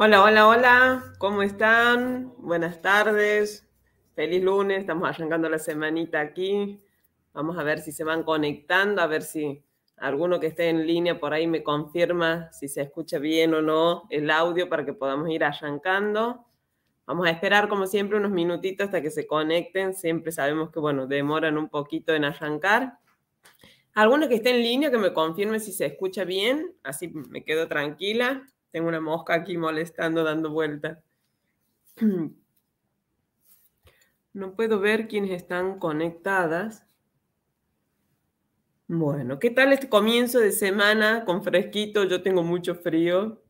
Hola, hola, hola, ¿cómo están? Buenas tardes, feliz lunes, estamos arrancando la semanita aquí. Vamos a ver si se van conectando, a ver si alguno que esté en línea por ahí me confirma si se escucha bien o no el audio para que podamos ir arrancando. Vamos a esperar como siempre unos minutitos hasta que se conecten, siempre sabemos que, bueno, demoran un poquito en arrancar. Alguno que esté en línea que me confirme si se escucha bien, así me quedo tranquila. Tengo una mosca aquí molestando, dando vueltas. No puedo ver quiénes están conectadas. Bueno, ¿qué tal este comienzo de semana con fresquito? Yo tengo mucho frío,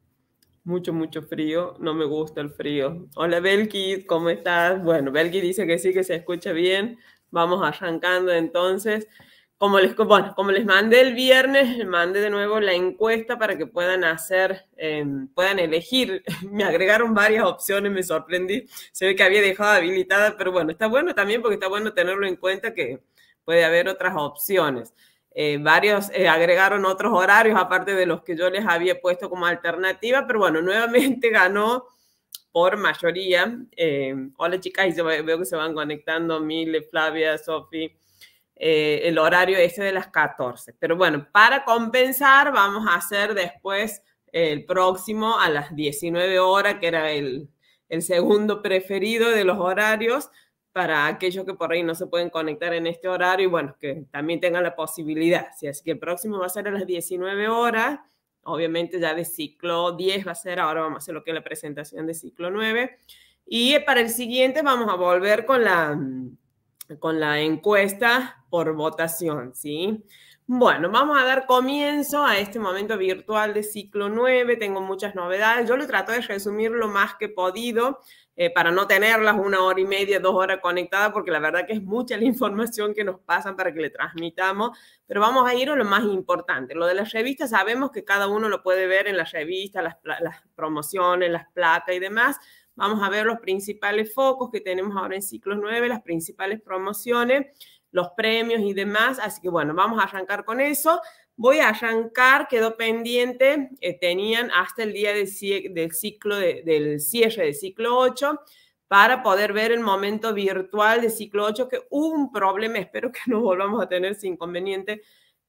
mucho, mucho frío. No me gusta el frío. Hola Belki, ¿cómo estás? Bueno, Belki dice que sí, que se escucha bien. Vamos arrancando entonces como les, bueno, como les mandé el viernes, mandé de nuevo la encuesta para que puedan hacer, em, puedan elegir. Me agregaron varias opciones, me sorprendí. Se ve que había dejado habilitada, pero bueno, está bueno también porque está bueno tenerlo en cuenta que puede haber otras opciones. Eh, varios eh, agregaron otros horarios aparte de los que yo les había puesto como alternativa, pero bueno, nuevamente ganó por mayoría. Em, hola chicas, y veo que se van conectando, Mile, Flavia, Sofi. Eh, el horario ese de las 14. Pero bueno, para compensar vamos a hacer después el próximo a las 19 horas, que era el, el segundo preferido de los horarios para aquellos que por ahí no se pueden conectar en este horario y bueno, que también tengan la posibilidad. Así que el próximo va a ser a las 19 horas, obviamente ya de ciclo 10 va a ser, ahora vamos a hacer lo que es la presentación de ciclo 9 y para el siguiente vamos a volver con la con la encuesta por votación, ¿sí? Bueno, vamos a dar comienzo a este momento virtual de ciclo 9. Tengo muchas novedades. Yo lo trato de resumir lo más que he podido eh, para no tenerlas una hora y media, dos horas conectadas, porque la verdad que es mucha la información que nos pasan para que le transmitamos. Pero vamos a ir a lo más importante. Lo de las revistas, sabemos que cada uno lo puede ver en las revistas, las, las promociones, las placas y demás. Vamos a ver los principales focos que tenemos ahora en ciclos 9, las principales promociones, los premios y demás. Así que bueno, vamos a arrancar con eso. Voy a arrancar, quedó pendiente, eh, tenían hasta el día del, ciclo del cierre del ciclo 8 para poder ver el momento virtual de ciclo 8, que hubo un problema, espero que no volvamos a tener ese inconveniente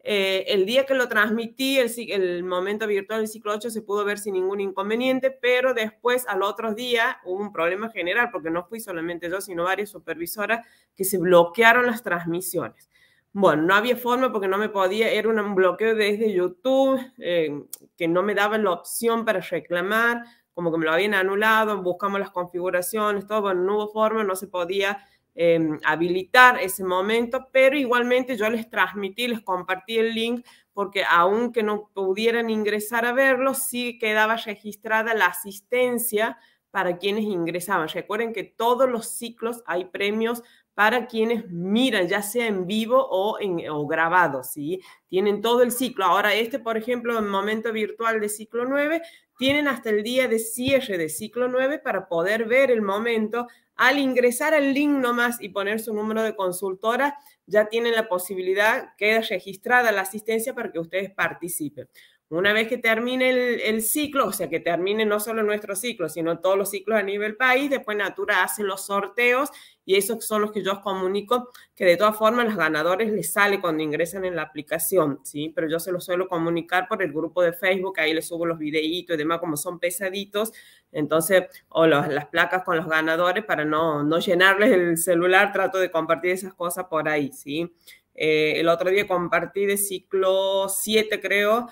eh, el día que lo transmití, el, momento virtual del ciclo 8 se pudo ver sin ningún inconveniente, pero después al otro día hubo un problema general, porque no fui solamente yo, sino varias supervisoras que se bloquearon las transmisiones. Bueno, no había forma porque no me podía, era un bloqueo desde YouTube eh, que no me daba la opción para reclamar, como que me lo habían anulado, buscamos las configuraciones, todo, bueno, no hubo forma, no se podía Em, habilitar ese momento, pero igualmente yo les transmití, les compartí el link porque aunque no pudieran ingresar a verlo, sí quedaba registrada la asistencia para quienes ingresaban. Recuerden que todos los ciclos hay premios para quienes miran, ya sea en vivo o, en, grabado, ¿sí? Tienen todo el ciclo. Ahora, este, por ejemplo, en momento virtual de ciclo 9, tienen hasta el día de cierre de ciclo 9 para poder ver el momento. Al ingresar al link nomás y poner su número de consultora, ya tienen la posibilidad, queda registrada la asistencia para que ustedes participen. Una vez que termine el, ciclo, o sea, que termine no solo nuestro ciclo, sino todos los ciclos a nivel país, después Natura hace los sorteos y esos son los que yo os comunico, que de todas formas los ganadores les sale cuando ingresan en la aplicación, ¿sí? Pero yo se los suelo comunicar por el grupo de Facebook, ahí les subo los videitos y demás, como son pesaditos, entonces, o las placas con los ganadores para no, no llenarles el celular, trato de compartir esas cosas por ahí, ¿sí? Eh, el otro día compartí de ciclo 7, creo,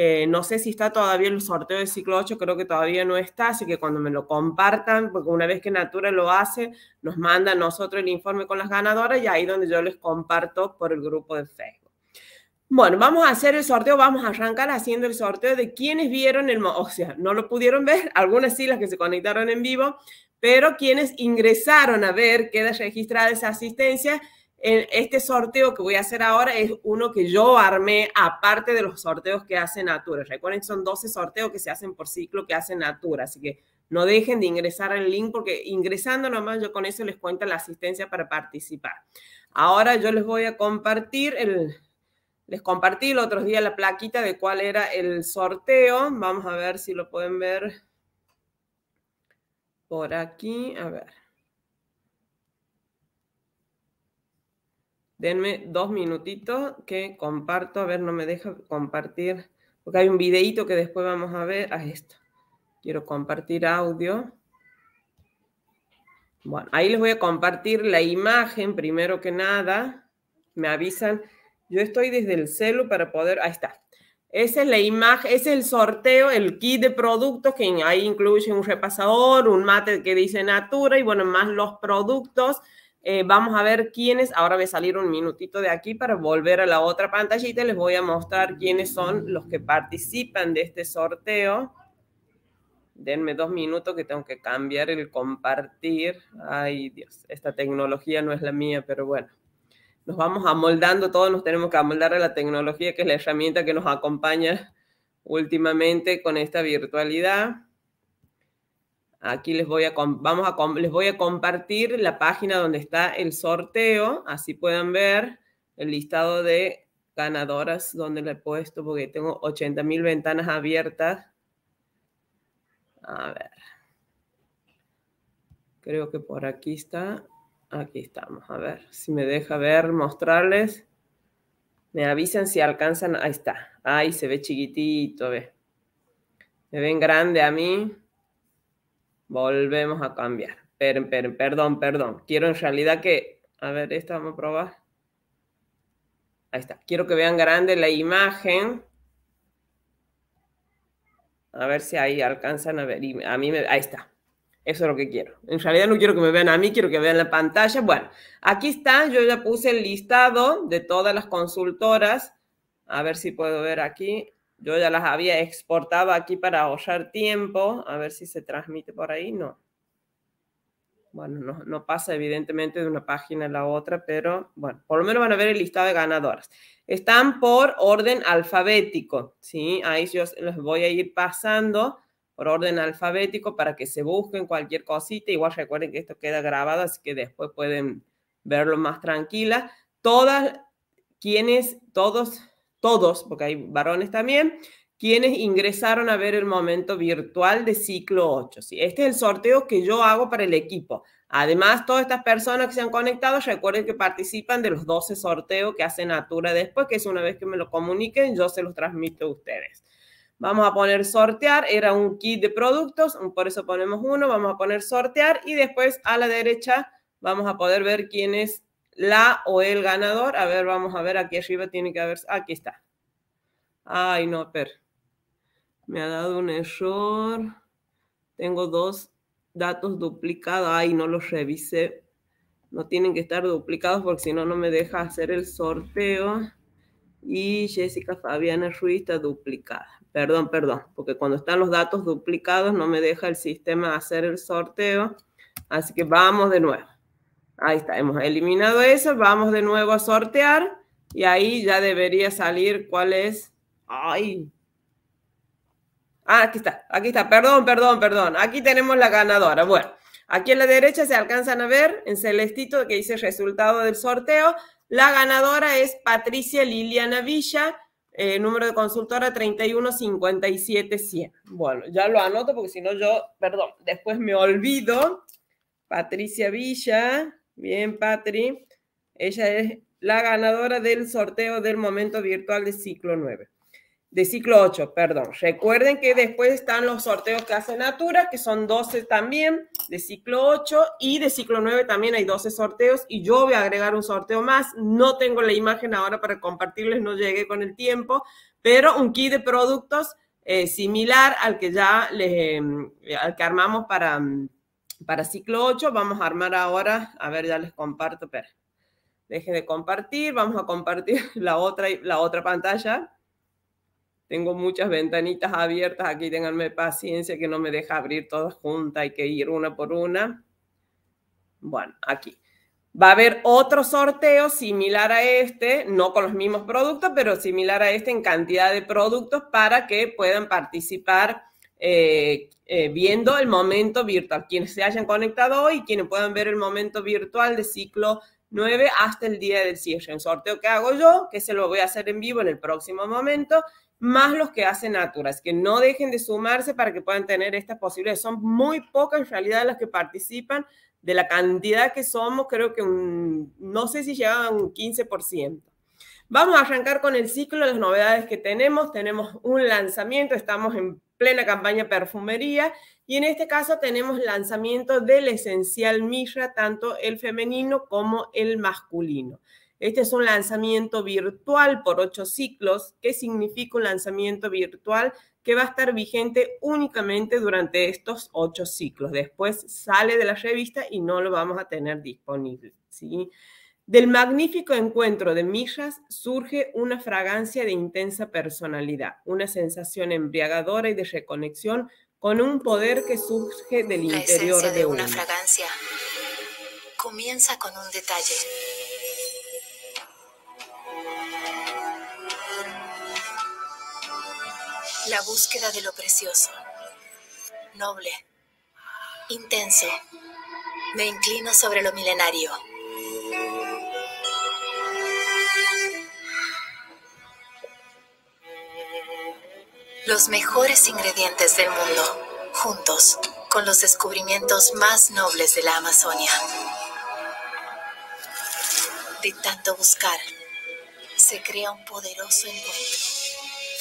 eh, no sé si está todavía el sorteo del ciclo 8, creo que todavía no está, así que cuando me lo compartan, porque una vez que Natura lo hace, nos manda nosotros el informe con las ganadoras y ahí donde yo les comparto por el grupo de Facebook. Bueno, vamos a hacer el sorteo, vamos a arrancar haciendo el sorteo de quienes vieron el, o sea, no lo pudieron ver, algunas sí las que se conectaron en vivo, pero quienes ingresaron a ver, queda registrada esa asistencia este sorteo que voy a hacer ahora es uno que yo armé aparte de los sorteos que hace Natura. Recuerden, que son 12 sorteos que se hacen por ciclo que hace Natura, así que no dejen de ingresar al link porque ingresando nomás yo con eso les cuento la asistencia para participar. Ahora yo les voy a compartir el... Les compartí el otro día la plaquita de cuál era el sorteo. Vamos a ver si lo pueden ver por aquí. A ver. Denme dos minutitos que comparto. A ver, no me deja compartir. Porque hay un videito que después vamos a ver. a ah, esto. Quiero compartir audio. Bueno, ahí les voy a compartir la imagen primero que nada. Me avisan. Yo estoy desde el celu para poder. Ahí está. Esa es la imagen, es el sorteo, el kit de productos que ahí incluye un repasador, un mate que dice Natura y bueno, más los productos eh, vamos a ver quiénes, ahora voy a salir un minutito de aquí para volver a la otra pantallita, les voy a mostrar quiénes son los que participan de este sorteo. Denme dos minutos que tengo que cambiar el compartir. Ay Dios, esta tecnología no es la mía, pero bueno, nos vamos amoldando, todos nos tenemos que amoldar a la tecnología, que es la herramienta que nos acompaña últimamente con esta virtualidad. Aquí les voy a, vamos a, les voy a compartir la página donde está el sorteo, así pueden ver el listado de ganadoras donde le he puesto, porque tengo 80,000 ventanas abiertas. A ver. Creo que por aquí está. Aquí estamos. A ver si me deja ver, mostrarles. Me avisan si alcanzan. Ahí está. Ahí se ve chiquitito. ve. Me ven grande a mí. Volvemos a cambiar. perdón, perdón. Quiero en realidad que... A ver, esta vamos a probar. Ahí está. Quiero que vean grande la imagen. A ver si ahí alcanzan a ver. A mí me, ahí está. Eso es lo que quiero. En realidad no quiero que me vean a mí, quiero que vean la pantalla. Bueno, aquí está. Yo ya puse el listado de todas las consultoras. A ver si puedo ver aquí. Yo ya las había exportado aquí para ahorrar tiempo. A ver si se transmite por ahí. No. Bueno, no, no, pasa evidentemente de una página a la otra, pero bueno, por lo menos van a ver el listado de ganadoras. Están por orden alfabético, ¿sí? Ahí yo los voy a ir pasando por orden alfabético para que se busquen cualquier cosita. Igual recuerden que esto queda grabado, así que después pueden verlo más tranquila. Todas quienes, todos todos, porque hay varones también, quienes ingresaron a ver el momento virtual de ciclo 8. Este es el sorteo que yo hago para el equipo. Además, todas estas personas que se han conectado, recuerden que participan de los 12 sorteos que hace Natura después, que es una vez que me lo comuniquen, yo se los transmito a ustedes. Vamos a poner sortear, era un kit de productos, por eso ponemos uno, vamos a poner sortear y después a la derecha vamos a poder ver quiénes la o el ganador. A ver, vamos a ver, aquí arriba tiene que haber, aquí está. Ay, no, per me ha dado un error. Tengo dos datos duplicados. Ay, no los revisé. No tienen que estar duplicados porque si no, no me deja hacer el sorteo. Y Jessica Fabiana Ruiz está duplicada. Perdón, perdón, porque cuando están los datos duplicados no me deja el sistema hacer el sorteo. Así que vamos de nuevo. Ahí está, hemos eliminado eso. Vamos de nuevo a sortear y ahí ya debería salir cuál es. ¡Ay! Ah, aquí está, aquí está. Perdón, perdón, perdón. Aquí tenemos la ganadora. Bueno, aquí a la derecha se alcanzan a ver en celestito que dice resultado del sorteo. La ganadora es Patricia Liliana Villa. Eh, número de consultora 3157100. Bueno, ya lo anoto porque si no yo, perdón, después me olvido. Patricia Villa. Bien, Patri. Ella es la ganadora del sorteo del momento virtual de ciclo 9. De ciclo 8, perdón. Recuerden que después están los sorteos que hace Natura, que son 12 también, de ciclo 8 y de ciclo 9 también hay 12 sorteos y yo voy a agregar un sorteo más. No tengo la imagen ahora para compartirles, no llegué con el tiempo, pero un kit de productos eh, similar al que ya les, em, al que armamos para mm, para ciclo 8 vamos a armar ahora, a ver, ya les comparto, pero deje de compartir, vamos a compartir la otra, la otra pantalla. Tengo muchas ventanitas abiertas aquí, ténganme paciencia que no me deja abrir todas juntas, hay que ir una por una. Bueno, aquí. Va a haber otro sorteo similar a este, no con los mismos productos, pero similar a este en cantidad de productos para que puedan participar eh, eh, viendo el momento virtual, quienes se hayan conectado hoy, quienes puedan ver el momento virtual de ciclo 9 hasta el día del cierre. Un sorteo que hago yo, que se lo voy a hacer en vivo en el próximo momento, más los que hacen Naturas, que no dejen de sumarse para que puedan tener estas posibilidades. Son muy pocas en realidad las que participan, de la cantidad que somos, creo que no sé si llegaban a un 15%. Vamos a arrancar con el ciclo, las novedades que tenemos. Tenemos un lanzamiento, estamos en plena campaña perfumería. Y en este caso tenemos lanzamiento del esencial Mishra, tanto el femenino como el masculino. Este es un lanzamiento virtual por ocho ciclos. ¿Qué significa un lanzamiento virtual? Que va a estar vigente únicamente durante estos ocho ciclos. Después sale de la revista y no lo vamos a tener disponible. ¿sí? Del magnífico encuentro de millas surge una fragancia de intensa personalidad, una sensación embriagadora y de reconexión con un poder que surge del interior de, de una fragancia comienza con un detalle. La búsqueda de lo precioso, noble, intenso. Me inclino sobre lo milenario. los mejores ingredientes del mundo, juntos con los descubrimientos más nobles de la Amazonia. De tanto buscar, se crea un poderoso encuentro.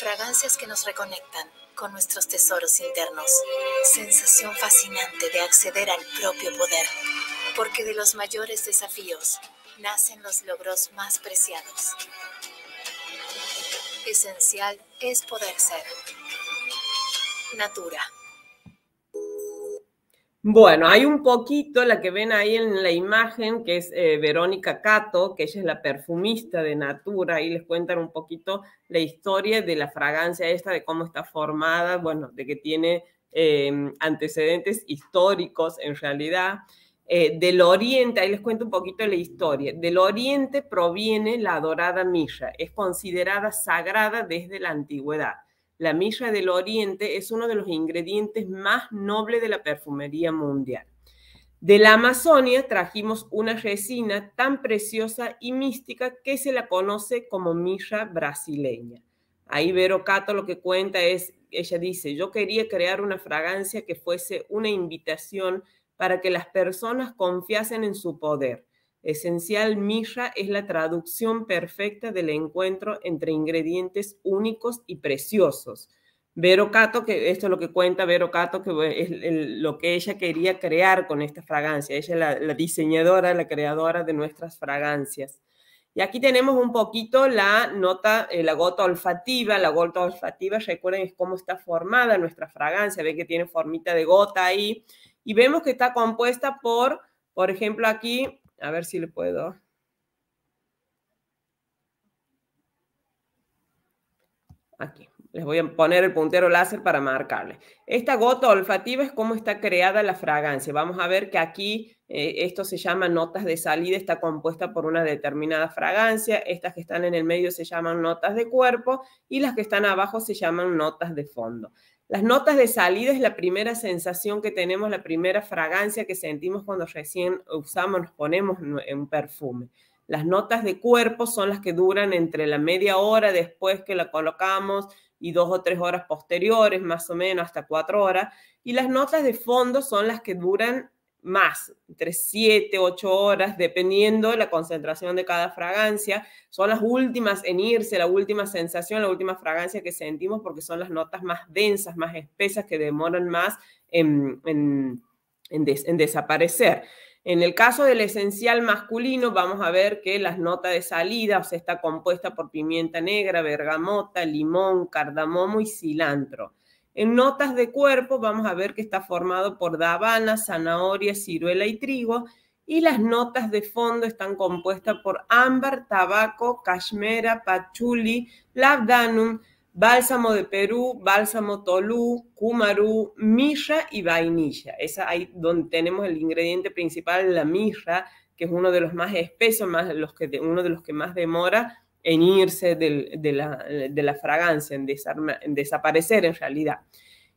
Fragancias que nos reconectan con nuestros tesoros internos. Sensación fascinante de acceder al propio poder. Porque de los mayores desafíos nacen los logros más preciados. Esencial es poder ser. Natura. Bueno, hay un poquito, la que ven ahí en la imagen, que es eh, Verónica Cato, que ella es la perfumista de Natura, y les cuentan un poquito la historia de la fragancia esta, de cómo está formada, bueno, de que tiene eh, antecedentes históricos en realidad. Eh, del oriente, ahí les cuento un poquito la historia, del oriente proviene la dorada milla, es considerada sagrada desde la antigüedad. La milla del oriente es uno de los ingredientes más nobles de la perfumería mundial. De la Amazonia trajimos una resina tan preciosa y mística que se la conoce como milla brasileña. Ahí Vero Cato lo que cuenta es, ella dice, yo quería crear una fragancia que fuese una invitación para que las personas confiasen en su poder. Esencial Misha es la traducción perfecta del encuentro entre ingredientes únicos y preciosos. Vero Cato, que esto es lo que cuenta Vero Cato, que es lo que ella quería crear con esta fragancia. Ella es la, diseñadora, la creadora de nuestras fragancias. Y aquí tenemos un poquito la nota, eh, la gota olfativa. La gota olfativa, recuerden, es cómo está formada nuestra fragancia. Ven que tiene formita de gota ahí y vemos que está compuesta por, por ejemplo, aquí, a ver si le puedo. Aquí, les voy a poner el puntero láser para marcarle. Esta gota olfativa es cómo está creada la fragancia. Vamos a ver que aquí eh, esto se llama notas de salida, está compuesta por una determinada fragancia. Estas que están en el medio se llaman notas de cuerpo y las que están abajo se llaman notas de fondo. Las notas de salida es la primera sensación que tenemos, la primera fragancia que sentimos cuando recién usamos, nos ponemos en un perfume. Las notas de cuerpo son las que duran entre la media hora después que la colocamos y dos o tres horas posteriores, más o menos, hasta cuatro horas. Y las notas de fondo son las que duran más, entre 7, 8 horas, dependiendo de la concentración de cada fragancia. Son las últimas en irse, la última sensación, la última fragancia que sentimos porque son las notas más densas, más espesas, que demoran más en, desaparecer. En el caso del esencial masculino, vamos a ver que las notas de salida o sea, está compuesta por pimienta negra, bergamota, limón, cardamomo y cilantro. En notas de cuerpo vamos a ver que está formado por davana, zanahoria, ciruela y trigo. Y las notas de fondo están compuestas por ámbar, tabaco, cashmera, pachuli, labdanum, bálsamo de Perú, bálsamo tolú, kumarú, mirra y vainilla. Esa ahí donde tenemos el ingrediente principal, la mirra, que es uno de los más espesos, más los que, uno de los que más demora en irse de, la, fragancia, en, desaparecer en realidad.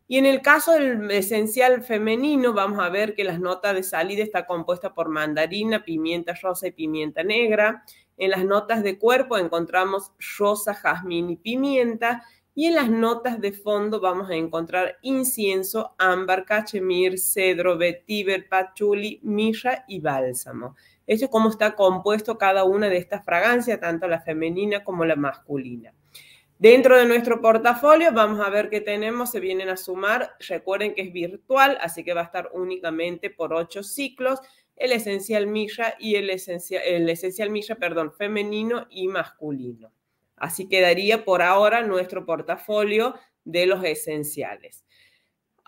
Y en el caso del esencial femenino, vamos a ver que las notas de salida está compuesta por mandarina, pimienta rosa y pimienta negra. En las notas de cuerpo encontramos rosa, jazmín y pimienta. Y en las notas de fondo vamos a encontrar incienso, ámbar, cachemir, cedro, vetiver, patchouli, mirra y bálsamo. Eso es cómo está compuesto cada una de estas fragancias, tanto la femenina como la masculina. Dentro de nuestro portafolio vamos a ver qué tenemos, se vienen a sumar, recuerden que es virtual, así que va a estar únicamente por ocho ciclos, el esencial milla y el esencial, el esencial milla, perdón, femenino y masculino. Así quedaría por ahora nuestro portafolio de los esenciales.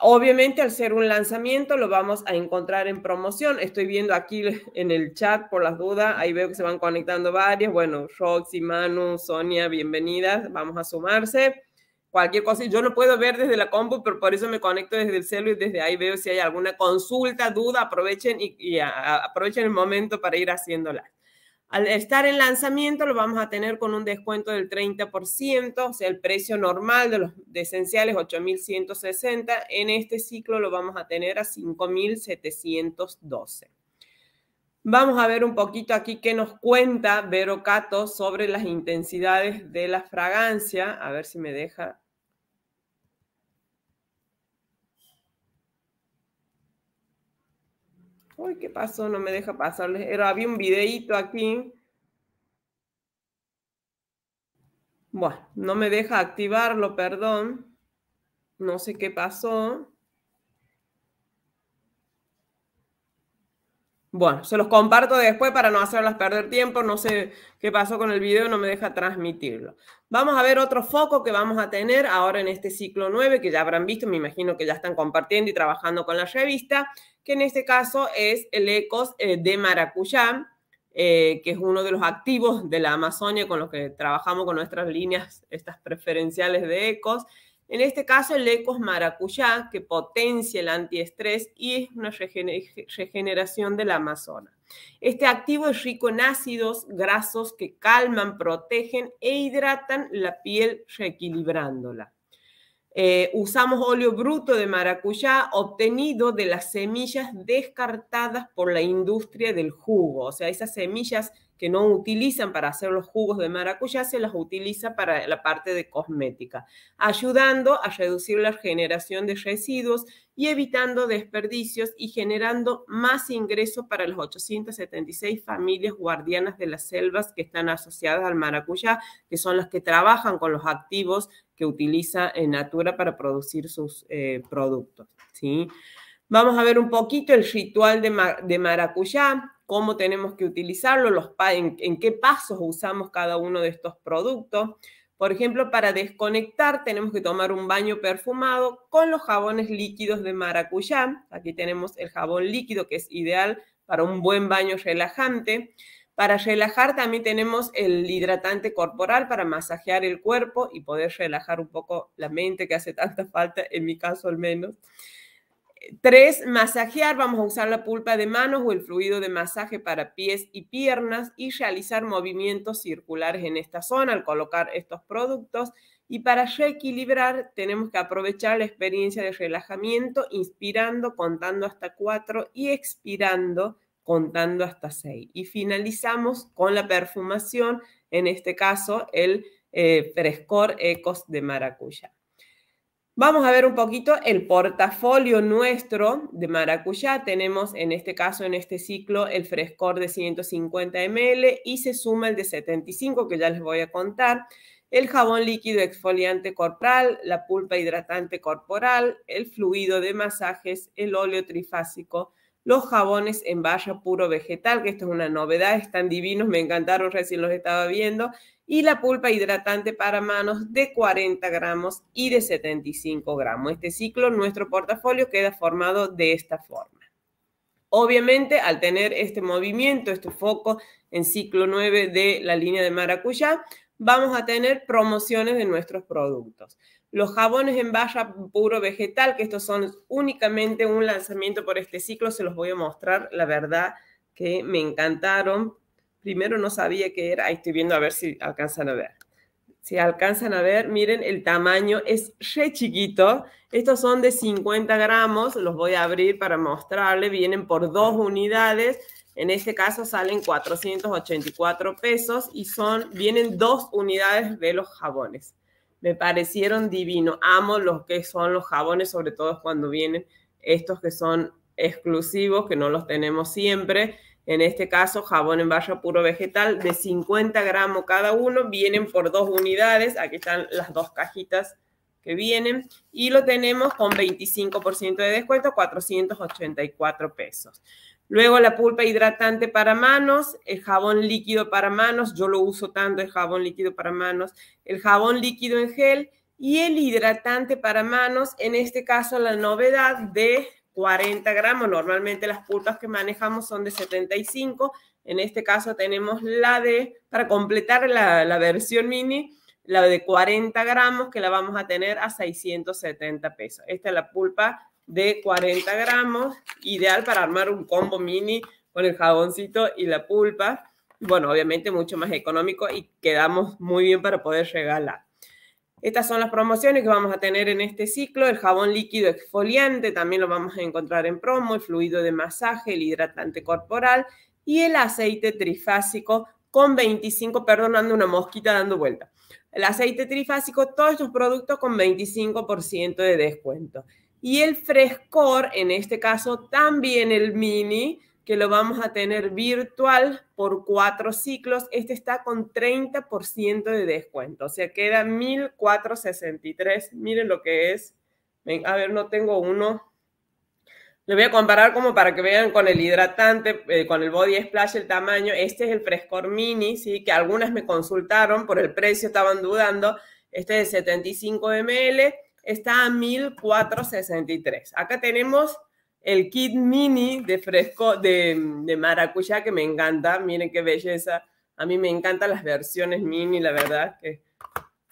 Obviamente, al ser un lanzamiento, lo vamos a encontrar en promoción. Estoy viendo aquí en el chat por las dudas. Ahí veo que se van conectando varias. Bueno, Roxy, Manu, Sonia, bienvenidas. Vamos a sumarse. Cualquier cosa. Yo no puedo ver desde la compu, pero por eso me conecto desde el celular. y desde ahí veo si hay alguna consulta, duda. Aprovechen y, aprovechen el momento para ir haciéndola. Al estar en lanzamiento lo vamos a tener con un descuento del 30%, o sea, el precio normal de los esenciales 8.160, en este ciclo lo vamos a tener a 5.712. Vamos a ver un poquito aquí qué nos cuenta Vero Cato sobre las intensidades de la fragancia, a ver si me deja Uy, ¿qué pasó? No me deja pasarle. Era, había un videito aquí. Bueno, no me deja activarlo, perdón. No sé qué pasó. Bueno, se los comparto después para no hacerlas perder tiempo. No sé qué pasó con el video, no me deja transmitirlo. Vamos a ver otro foco que vamos a tener ahora en este ciclo 9, que ya habrán visto, me imagino que ya están compartiendo y trabajando con la revista, que en este caso es el ECOS eh, de Maracuyá, eh, que es uno de los activos de la Amazonia con los que trabajamos con nuestras líneas, estas preferenciales de ECOS. En este caso, el es Maracuyá, que potencia el antiestrés y es una regeneración de la amazona. Este activo es rico en ácidos grasos que calman, protegen e hidratan la piel reequilibrándola. Eh, usamos óleo bruto de maracuyá obtenido de las semillas descartadas por la industria del jugo, o sea, esas semillas que no utilizan para hacer los jugos de maracuyá, se las utiliza para la parte de cosmética, ayudando a reducir la generación de residuos y evitando desperdicios y generando más ingresos para las 876 familias guardianas de las selvas que están asociadas al maracuyá, que son las que trabajan con los activos que utiliza en Natura para producir sus eh, productos. ¿sí? Vamos a ver un poquito el ritual de maracuyá, cómo tenemos que utilizarlo, los, en, en qué pasos usamos cada uno de estos productos. Por ejemplo, para desconectar tenemos que tomar un baño perfumado con los jabones líquidos de maracuyá. Aquí tenemos el jabón líquido que es ideal para un buen baño relajante. Para relajar también tenemos el hidratante corporal para masajear el cuerpo y poder relajar un poco la mente que hace tanta falta, en mi caso al menos. Tres, masajear. Vamos a usar la pulpa de manos o el fluido de masaje para pies y piernas y realizar movimientos circulares en esta zona al colocar estos productos. Y para reequilibrar tenemos que aprovechar la experiencia de relajamiento inspirando, contando hasta cuatro y expirando, contando hasta seis. Y finalizamos con la perfumación, en este caso el eh, frescor ecos de maracuyá. Vamos a ver un poquito el portafolio nuestro de maracuyá. Tenemos en este caso, en este ciclo, el frescor de 150 ml y se suma el de 75 que ya les voy a contar, el jabón líquido exfoliante corporal, la pulpa hidratante corporal, el fluido de masajes, el óleo trifásico, los jabones en barra puro vegetal, que esto es una novedad, están divinos, me encantaron, recién los estaba viendo, y la pulpa hidratante para manos de 40 gramos y de 75 gramos. Este ciclo, nuestro portafolio queda formado de esta forma. Obviamente, al tener este movimiento, este foco en ciclo 9 de la línea de maracuyá, vamos a tener promociones de nuestros productos. Los jabones en barra puro vegetal, que estos son únicamente un lanzamiento por este ciclo, se los voy a mostrar, la verdad que me encantaron. Primero no sabía qué era, ahí estoy viendo a ver si alcanzan a ver. Si alcanzan a ver, miren el tamaño, es re chiquito. Estos son de 50 gramos, los voy a abrir para mostrarle, vienen por dos unidades en este caso salen 484 pesos y son, vienen dos unidades de los jabones. Me parecieron divinos. Amo los que son los jabones, sobre todo cuando vienen estos que son exclusivos, que no los tenemos siempre. En este caso, jabón en barra puro vegetal de 50 gramos cada uno. Vienen por dos unidades. Aquí están las dos cajitas que vienen. Y lo tenemos con 25% de descuento, 484 pesos. Luego la pulpa hidratante para manos, el jabón líquido para manos, yo lo uso tanto el jabón líquido para manos, el jabón líquido en gel y el hidratante para manos, en este caso la novedad de 40 gramos, normalmente las pulpas que manejamos son de 75, en este caso tenemos la de, para completar la, versión mini, la de 40 gramos que la vamos a tener a 670 pesos. Esta es la pulpa de 40 gramos, ideal para armar un combo mini con el jaboncito y la pulpa. Bueno, obviamente mucho más económico y quedamos muy bien para poder regalar. Estas son las promociones que vamos a tener en este ciclo. El jabón líquido exfoliante también lo vamos a encontrar en promo, el fluido de masaje, el hidratante corporal y el aceite trifásico con 25, perdonando una mosquita dando vuelta. El aceite trifásico, todos estos productos con 25% de descuento y el frescor, en este caso también el mini, que lo vamos a tener virtual por cuatro ciclos. Este está con 30% de descuento, o sea, queda 1463. Miren lo que es. a ver, no tengo uno. le voy a comparar como para que vean con el hidratante, eh, con el body splash, el tamaño. Este es el frescor mini, ¿sí? que algunas me consultaron por el precio, estaban dudando. Este es de 75 ml está a 1463. Acá tenemos el kit mini de fresco de, de maracuyá que me encanta. Miren qué belleza. A mí me encantan las versiones mini, la verdad que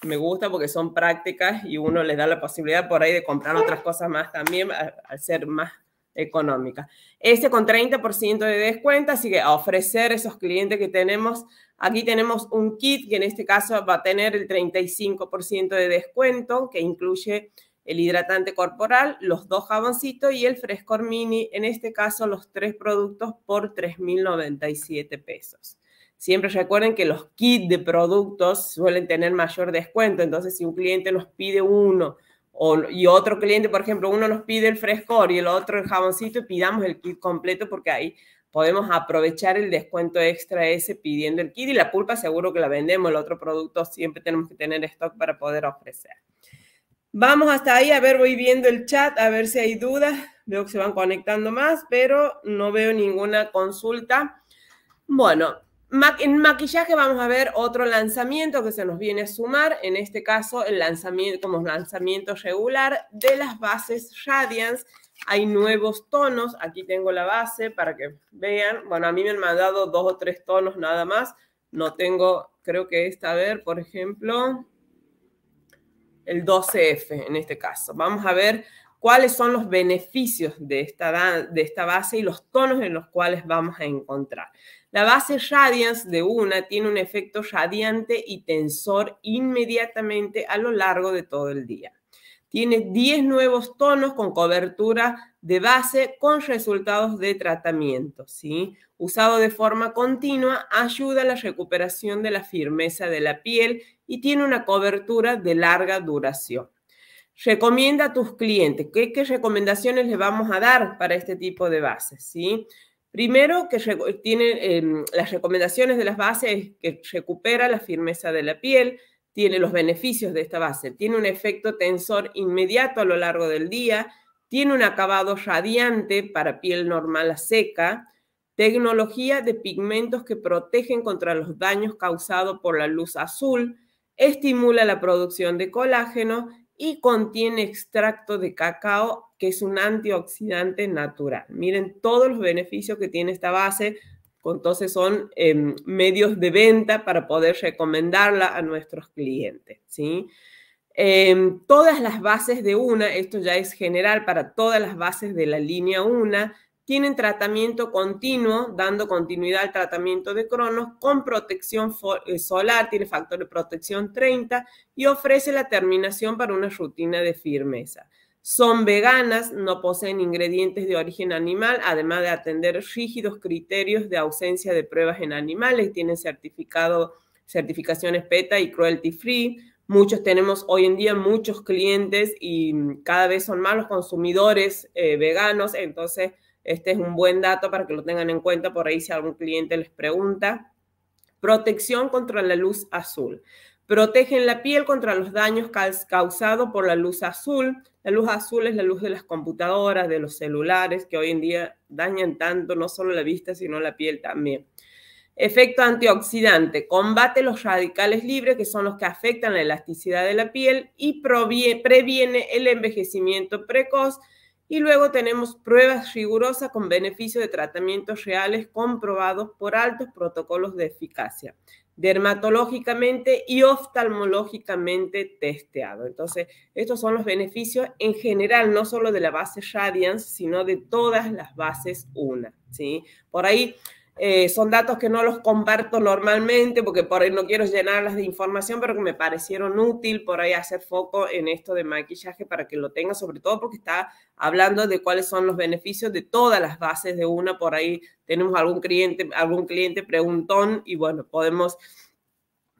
me gusta porque son prácticas y uno les da la posibilidad por ahí de comprar otras cosas más también al ser más económica. Este con 30% de descuento, así que a ofrecer esos clientes que tenemos, aquí tenemos un kit que en este caso va a tener el 35% de descuento, que incluye el hidratante corporal, los dos jaboncitos y el frescor mini, en este caso los tres productos por 3.097 pesos. Siempre recuerden que los kits de productos suelen tener mayor descuento, entonces si un cliente nos pide uno, y otro cliente, por ejemplo, uno nos pide el frescor y el otro el jaboncito y pidamos el kit completo porque ahí podemos aprovechar el descuento extra ese pidiendo el kit y la pulpa seguro que la vendemos, el otro producto siempre tenemos que tener stock para poder ofrecer. Vamos hasta ahí, a ver, voy viendo el chat, a ver si hay dudas. Veo que se van conectando más, pero no veo ninguna consulta. Bueno, en maquillaje vamos a ver otro lanzamiento que se nos viene a sumar, en este caso el lanzamiento como lanzamiento regular de las bases Radiance. Hay nuevos tonos, aquí tengo la base para que vean. Bueno, a mí me han mandado dos o tres tonos nada más. No tengo, creo que esta, a ver, por ejemplo, el 12F en este caso. Vamos a ver cuáles son los beneficios de esta, de esta base y los tonos en los cuales vamos a encontrar. La base Radiance de una tiene un efecto radiante y tensor inmediatamente a lo largo de todo el día. Tiene 10 nuevos tonos con cobertura de base con resultados de tratamiento. ¿sí? Usado de forma continua, ayuda a la recuperación de la firmeza de la piel y tiene una cobertura de larga duración. Recomienda a tus clientes. ¿Qué, recomendaciones les vamos a dar para este tipo de bases? ¿sí? Primero, que tiene em, las recomendaciones de las bases que recupera la firmeza de la piel, tiene los beneficios de esta base, tiene un efecto tensor inmediato a lo largo del día, tiene un acabado radiante para piel normal a seca, tecnología de pigmentos que protegen contra los daños causados por la luz azul, estimula la producción de colágeno y contiene extracto de cacao que es un antioxidante natural. Miren todos los beneficios que tiene esta base. Entonces son em, medios de venta para poder recomendarla a nuestros clientes. ¿sí? Em, todas las bases de una, esto ya es general para todas las bases de la línea 1, tienen tratamiento continuo, dando continuidad al tratamiento de Cronos con protección eh, solar, tiene factor de protección 30 y ofrece la terminación para una rutina de firmeza. Son veganas, no poseen ingredientes de origen animal, además de atender rígidos criterios de ausencia de pruebas en animales, tienen certificado, certificaciones PETA y cruelty free. Muchos tenemos hoy en día muchos clientes y cada vez son más los consumidores eh, veganos, entonces este es un buen dato para que lo tengan en cuenta por ahí si algún cliente les pregunta. Protección contra la luz azul protegen la piel contra los daños causados por la luz azul. La luz azul es la luz de las computadoras, de los celulares, que hoy en día dañan tanto no solo la vista, sino la piel también. Efecto antioxidante. Combate los radicales libres, que son los que afectan la elasticidad de la piel y previene el envejecimiento precoz. Y luego tenemos pruebas rigurosas con beneficio de tratamientos reales comprobados por altos protocolos de eficacia dermatológicamente y oftalmológicamente testeado. Entonces, estos son los beneficios en general, no solo de la base Radiance, sino de todas las bases una, ¿sí? Por ahí eh, son datos que no los comparto normalmente porque por ahí no quiero llenarlas de información, pero que me parecieron útil por ahí hacer foco en esto de maquillaje para que lo tenga, sobre todo porque está hablando de cuáles son los beneficios de todas las bases de una. Por ahí tenemos algún cliente, algún cliente preguntón y bueno, podemos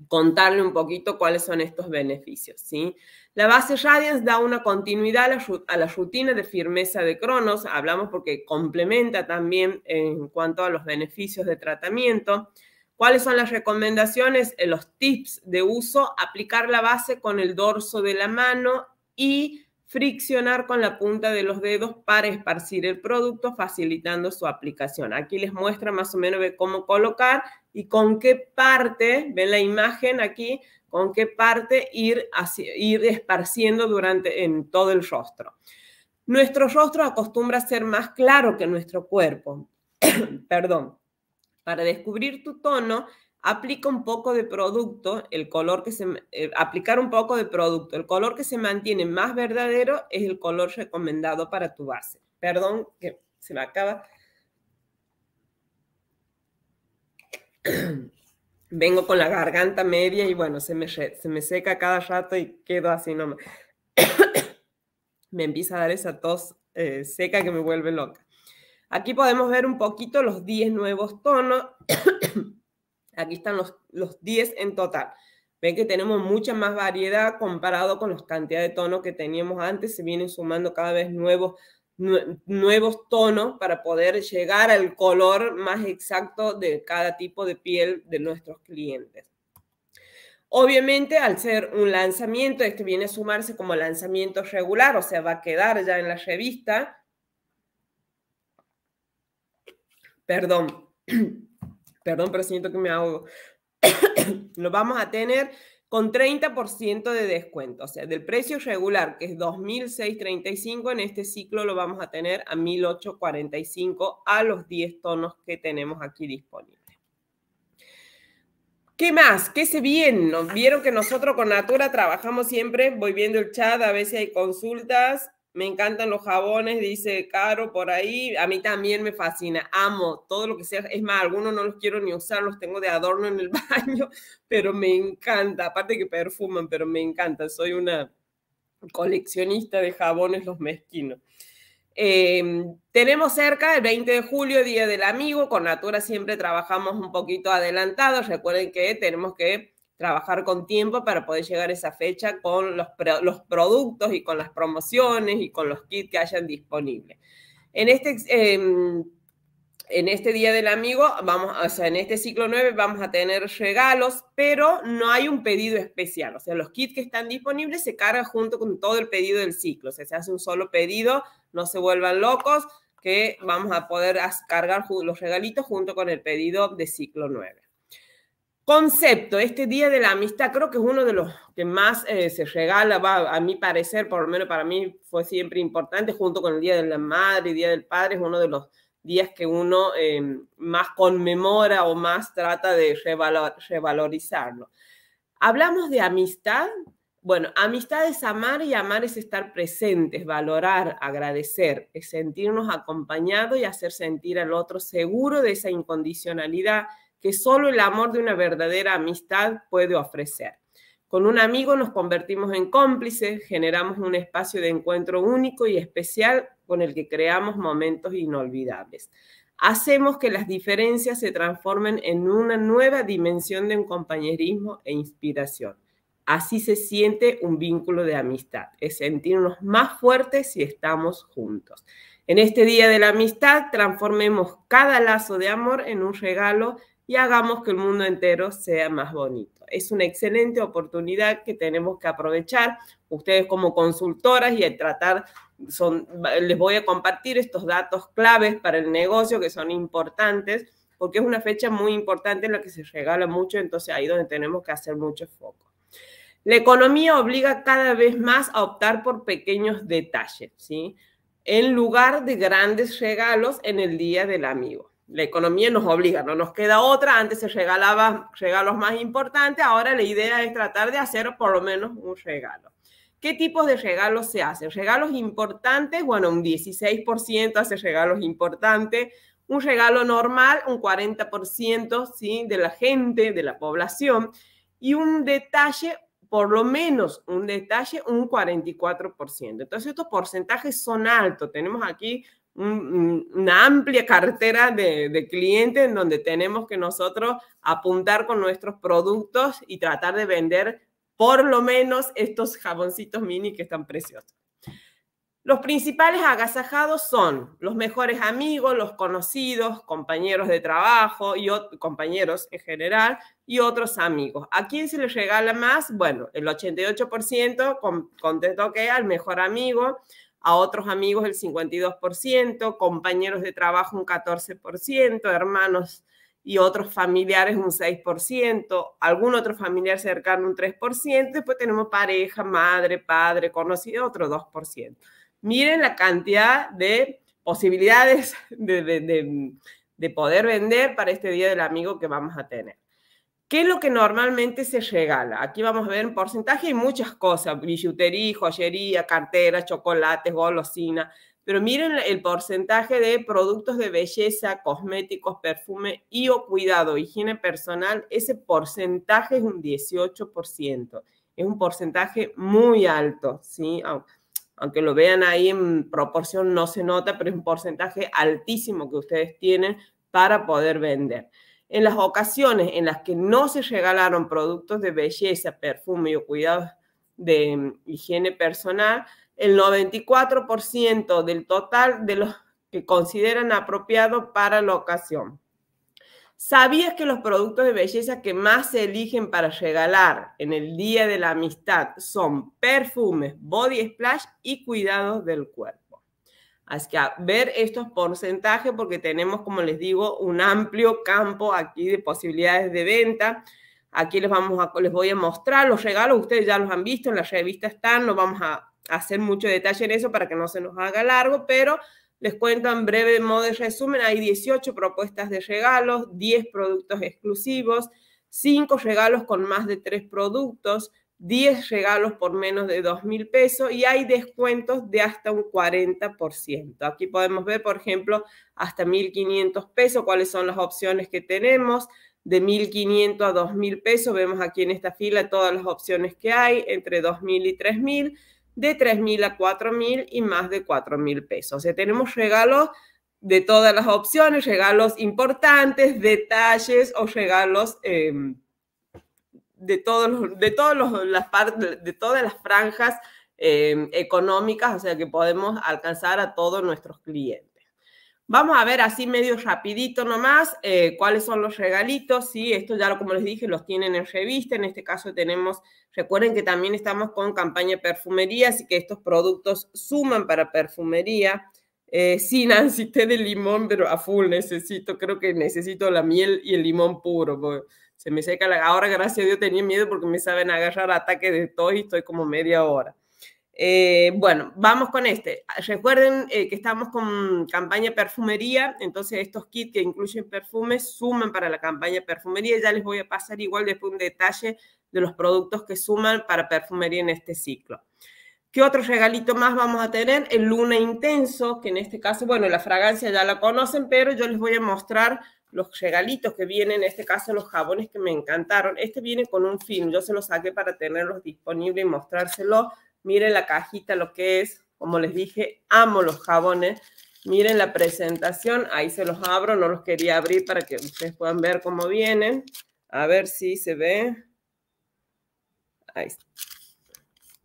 contarle un poquito cuáles son estos beneficios, ¿sí? La base Radiance da una continuidad a la, rutina de firmeza de Cronos, hablamos porque complementa también en cuanto a los beneficios de tratamiento. ¿Cuáles son las recomendaciones? Eh, los tips de uso, aplicar la base con el dorso de la mano y friccionar con la punta de los dedos para esparcir el producto, facilitando su aplicación. Aquí les muestra más o menos cómo colocar y con qué parte, ven la imagen aquí, con qué parte ir, ir esparciendo durante, en todo el rostro. Nuestro rostro acostumbra a ser más claro que nuestro cuerpo. Perdón. Para descubrir tu tono, aplica un poco de producto, el color que se eh, aplicar un poco de producto, el color que se mantiene más verdadero es el color recomendado para tu base. Perdón que se me acaba. vengo con la garganta media y bueno, se me, se me seca cada rato y quedo así nomás. me empieza a dar esa tos eh, seca que me vuelve loca. Aquí podemos ver un poquito los 10 nuevos tonos. Aquí están los, los 10 en total. Ven que tenemos mucha más variedad comparado con la cantidades de tonos que teníamos antes. Se vienen sumando cada vez nuevos nuevos tonos para poder llegar al color más exacto de cada tipo de piel de nuestros clientes. Obviamente, al ser un lanzamiento, este viene a sumarse como lanzamiento regular, o sea, va a quedar ya en la revista. Perdón, perdón, pero siento que me ahogo. Lo vamos a tener con 30% de descuento. O sea, del precio regular, que es 2.635, en este ciclo lo vamos a tener a 1.845 a los 10 tonos que tenemos aquí disponibles. ¿Qué más? ¿Qué se Nos Vieron que nosotros con Natura trabajamos siempre, voy viendo el chat, a ver si hay consultas. Me encantan los jabones, dice Caro por ahí. A mí también me fascina. Amo todo lo que sea. Es más, algunos no los quiero ni usar, los tengo de adorno en el baño, pero me encanta. Aparte que perfuman, pero me encanta. Soy una coleccionista de jabones los mezquinos. Em, tenemos cerca el 20 de julio, Día del Amigo. Con Natura siempre trabajamos un poquito adelantados. Recuerden que tenemos que trabajar con tiempo para poder llegar a esa fecha con los, productos y con las promociones y con los kits que hayan disponible En este, em, en este Día del Amigo, vamos, o sea, en este ciclo 9 vamos a tener regalos, pero no hay un pedido especial. O sea, los kits que están disponibles se cargan junto con todo el pedido del ciclo. O sea, se hace un solo pedido, no se vuelvan locos, que vamos a poder cargar los regalitos junto con el pedido de ciclo 9 concepto, este Día de la Amistad, creo que es uno de los que más eh, se regala, a mi parecer, por lo menos para mí fue siempre importante, junto con el Día de la Madre y Día del Padre, es uno de los días que uno em, más conmemora o más trata de revalorizarlo. Hablamos de amistad. Bueno, amistad es amar y amar es estar presentes, valorar, agradecer, es sentirnos acompañados y hacer sentir al otro seguro de esa incondicionalidad que solo el amor de una verdadera amistad puede ofrecer. Con un amigo nos convertimos en cómplices, generamos un espacio de encuentro único y especial con el que creamos momentos inolvidables. Hacemos que las diferencias se transformen en una nueva dimensión de un compañerismo e inspiración. Así se siente un vínculo de amistad, es sentirnos más fuertes si estamos juntos. En este Día de la Amistad transformemos cada lazo de amor en un regalo y hagamos que el mundo entero sea más bonito. Es una excelente oportunidad que tenemos que aprovechar ustedes como consultoras y tratar, son, les voy a compartir estos datos claves para el negocio que son importantes porque es una fecha muy importante en la que se regala mucho, entonces ahí donde tenemos que hacer mucho foco. La economía obliga cada vez más a optar por pequeños detalles, ¿sí? En lugar de grandes regalos en el Día del Amigo la economía nos obliga, no nos queda otra, antes se regalaba regalos más importantes, ahora la idea es tratar de hacer por lo menos un regalo. ¿Qué tipos de regalos se hacen? Regalos importantes, bueno, un 16% hace regalos importantes, un regalo normal, un 40% ¿sí? de la gente, de la población, y un detalle, por lo menos un detalle, un 44%. Entonces estos porcentajes son altos. Tenemos aquí una amplia cartera de, clientes en donde tenemos que nosotros apuntar con nuestros productos y tratar de vender por lo menos estos jaboncitos mini que están preciosos. Los principales agasajados son los mejores amigos, los conocidos, compañeros de trabajo y compañeros en general y otros amigos. ¿A quién se les regala más? Bueno, el 88% con contestó que al mejor amigo, a otros amigos el 52%, compañeros de trabajo un 14%, hermanos y otros familiares un 6%, algún otro familiar cercano un 3%, después tenemos pareja, madre, padre, conocido otro 2%. Miren la cantidad de posibilidades de, de poder vender para este Día del Amigo que vamos a tener. ¿Qué es lo que normalmente se regala? Aquí vamos a ver un porcentaje y muchas cosas, billutería, joyería, cartera, chocolates, golosina. pero miren el porcentaje de productos de belleza, cosméticos, perfume y o cuidado, higiene personal, ese porcentaje es un 18%. Es un porcentaje muy alto, ¿sí? Aunque lo vean ahí en proporción no se nota, pero es un porcentaje altísimo que ustedes tienen para poder vender. En las ocasiones en las que no se regalaron productos de belleza, perfume o cuidados de mm, higiene personal, el 94% del total de los que consideran apropiado para la ocasión. ¿Sabías que los productos de belleza que más se eligen para regalar en el Día de la Amistad son perfumes, body splash y cuidados del cuerpo? Así que a ver estos porcentajes porque tenemos, como les digo, un amplio campo aquí de posibilidades de venta. Aquí les, vamos a, les voy a mostrar los regalos, ustedes ya los han visto, en la revista están, no vamos a hacer mucho detalle en eso para que no se nos haga largo, pero les cuento en breve modo de resumen, hay 18 propuestas de regalos, 10 productos exclusivos, 5 regalos con más de 3 productos, 10 regalos por menos de 2 mil pesos y hay descuentos de hasta un 40%. Aquí podemos ver, por ejemplo, hasta 1.500 pesos, cuáles son las opciones que tenemos. De 1.500 a 2.000 pesos, vemos aquí en esta fila todas las opciones que hay, entre 2.000 y 3.000, de 3.000 a 4.000 y más de 4.000 pesos. O sea, tenemos regalos de todas las opciones, regalos importantes, detalles o regalos... Eh, de, todos de, todos las partes, de todas las franjas eh, económicas, o sea que podemos alcanzar a todos nuestros clientes. Vamos a ver así medio rapidito nomás eh, cuáles son los regalitos. Sí, esto ya como les dije, los tienen en revista. En este caso tenemos, recuerden que también estamos con campaña de perfumería, así que estos productos suman para perfumería. Eh, sí, Nancy, de limón, pero a full necesito, creo que necesito la miel y el limón puro, se me seca la... Ahora, gracias a Dios, tenía miedo porque me saben agarrar ataques de tos y estoy como media hora. Eh, bueno, vamos con este. Recuerden eh, que estamos con campaña perfumería, entonces estos kits que incluyen perfumes suman para la campaña perfumería. Ya les voy a pasar igual después un detalle de los productos que suman para perfumería en este ciclo. ¿Qué otro regalito más vamos a tener? El Luna Intenso, que en este caso, bueno, la fragancia ya la conocen, pero yo les voy a mostrar los regalitos que vienen, en este caso los jabones que me encantaron. Este viene con un film, yo se los saqué para tenerlos disponibles y mostrárselo Miren la cajita, lo que es, como les dije, amo los jabones. Miren la presentación, ahí se los abro, no los quería abrir para que ustedes puedan ver cómo vienen. A ver si se ve. Ahí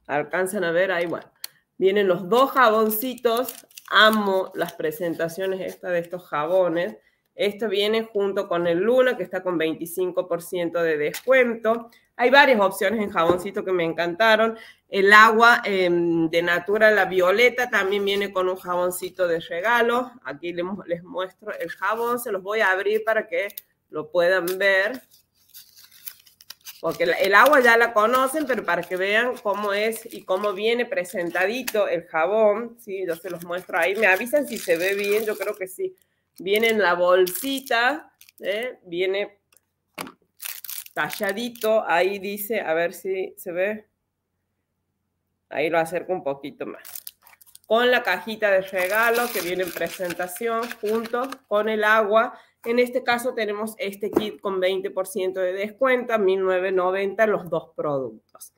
Alcanzan a ver, ahí bueno. Vienen los dos jaboncitos. Amo las presentaciones estas de estos jabones esto viene junto con el Luna, que está con 25% de descuento. Hay varias opciones en jaboncito que me encantaron. El agua em, de Natura, la violeta, también viene con un jaboncito de regalo. Aquí les, muestro el jabón, se los voy a abrir para que lo puedan ver. Porque el, agua ya la conocen, pero para que vean cómo es y cómo viene presentadito el jabón, ¿sí? Yo se los muestro ahí. Me avisan si se ve bien, yo creo que sí Viene en la bolsita, ¿eh? viene talladito, ahí dice, a ver si se ve. Ahí lo acerco un poquito más. Con la cajita de regalo que viene en presentación, junto con el agua. En este caso tenemos este kit con 20% de descuento, 1990 los dos productos.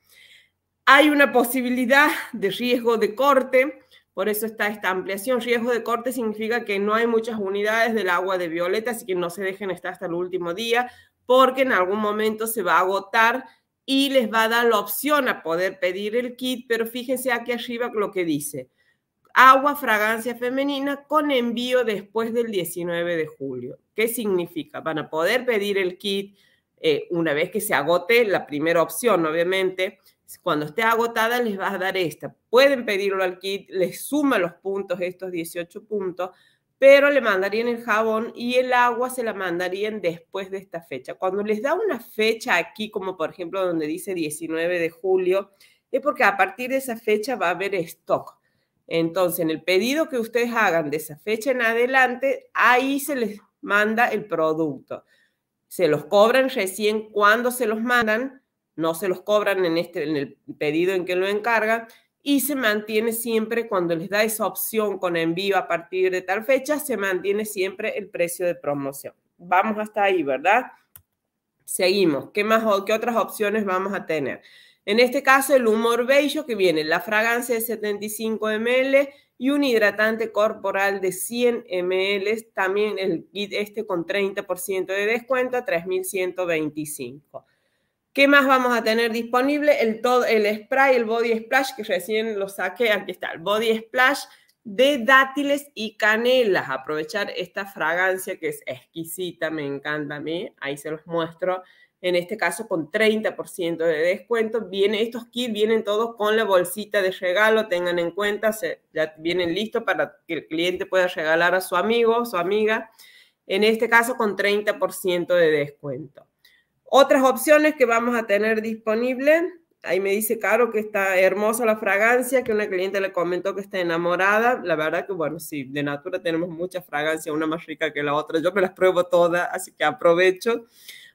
Hay una posibilidad de riesgo de corte por eso está esta ampliación. Riesgo de corte significa que no hay muchas unidades del agua de violeta, así que no se dejen estar hasta el último día, porque en algún momento se va a agotar y les va a dar la opción a poder pedir el kit, pero fíjense aquí arriba lo que dice. Agua, fragancia femenina con envío después del 19 de julio. ¿Qué significa? Van a poder pedir el kit eh, una vez que se agote la primera opción, obviamente, cuando esté agotada les va a dar esta. Pueden pedirlo al kit, les suma los puntos, estos 18 puntos, pero le mandarían el jabón y el agua se la mandarían después de esta fecha. Cuando les da una fecha aquí, como por ejemplo donde dice 19 de julio, es porque a partir de esa fecha va a haber stock. Entonces, en el pedido que ustedes hagan de esa fecha en adelante, ahí se les manda el producto. Se los cobran recién cuando se los mandan no se los cobran en, este, en el pedido en que lo encargan y se mantiene siempre, cuando les da esa opción con envío a partir de tal fecha, se mantiene siempre el precio de promoción. Vamos hasta ahí, ¿verdad? Seguimos. ¿Qué, más, qué otras opciones vamos a tener? En este caso, el humor bello que viene, la fragancia de 75 ml y un hidratante corporal de 100 ml, también el kit este con 30% de descuento, 3.125. ¿Qué más vamos a tener disponible? El, el spray, el body splash, que recién lo saqué, aquí está, el body splash de dátiles y canelas. Aprovechar esta fragancia que es exquisita, me encanta a mí, ahí se los muestro. En este caso con 30% de descuento. Viene, estos kits vienen todos con la bolsita de regalo, tengan en cuenta, ya vienen listos para que el cliente pueda regalar a su amigo, su amiga. En este caso con 30% de descuento. Otras opciones que vamos a tener disponibles, ahí me dice Caro que está hermosa la fragancia, que una cliente le comentó que está enamorada. La verdad que, bueno, sí, de natura tenemos muchas fragancias, una más rica que la otra. Yo me las pruebo todas, así que aprovecho.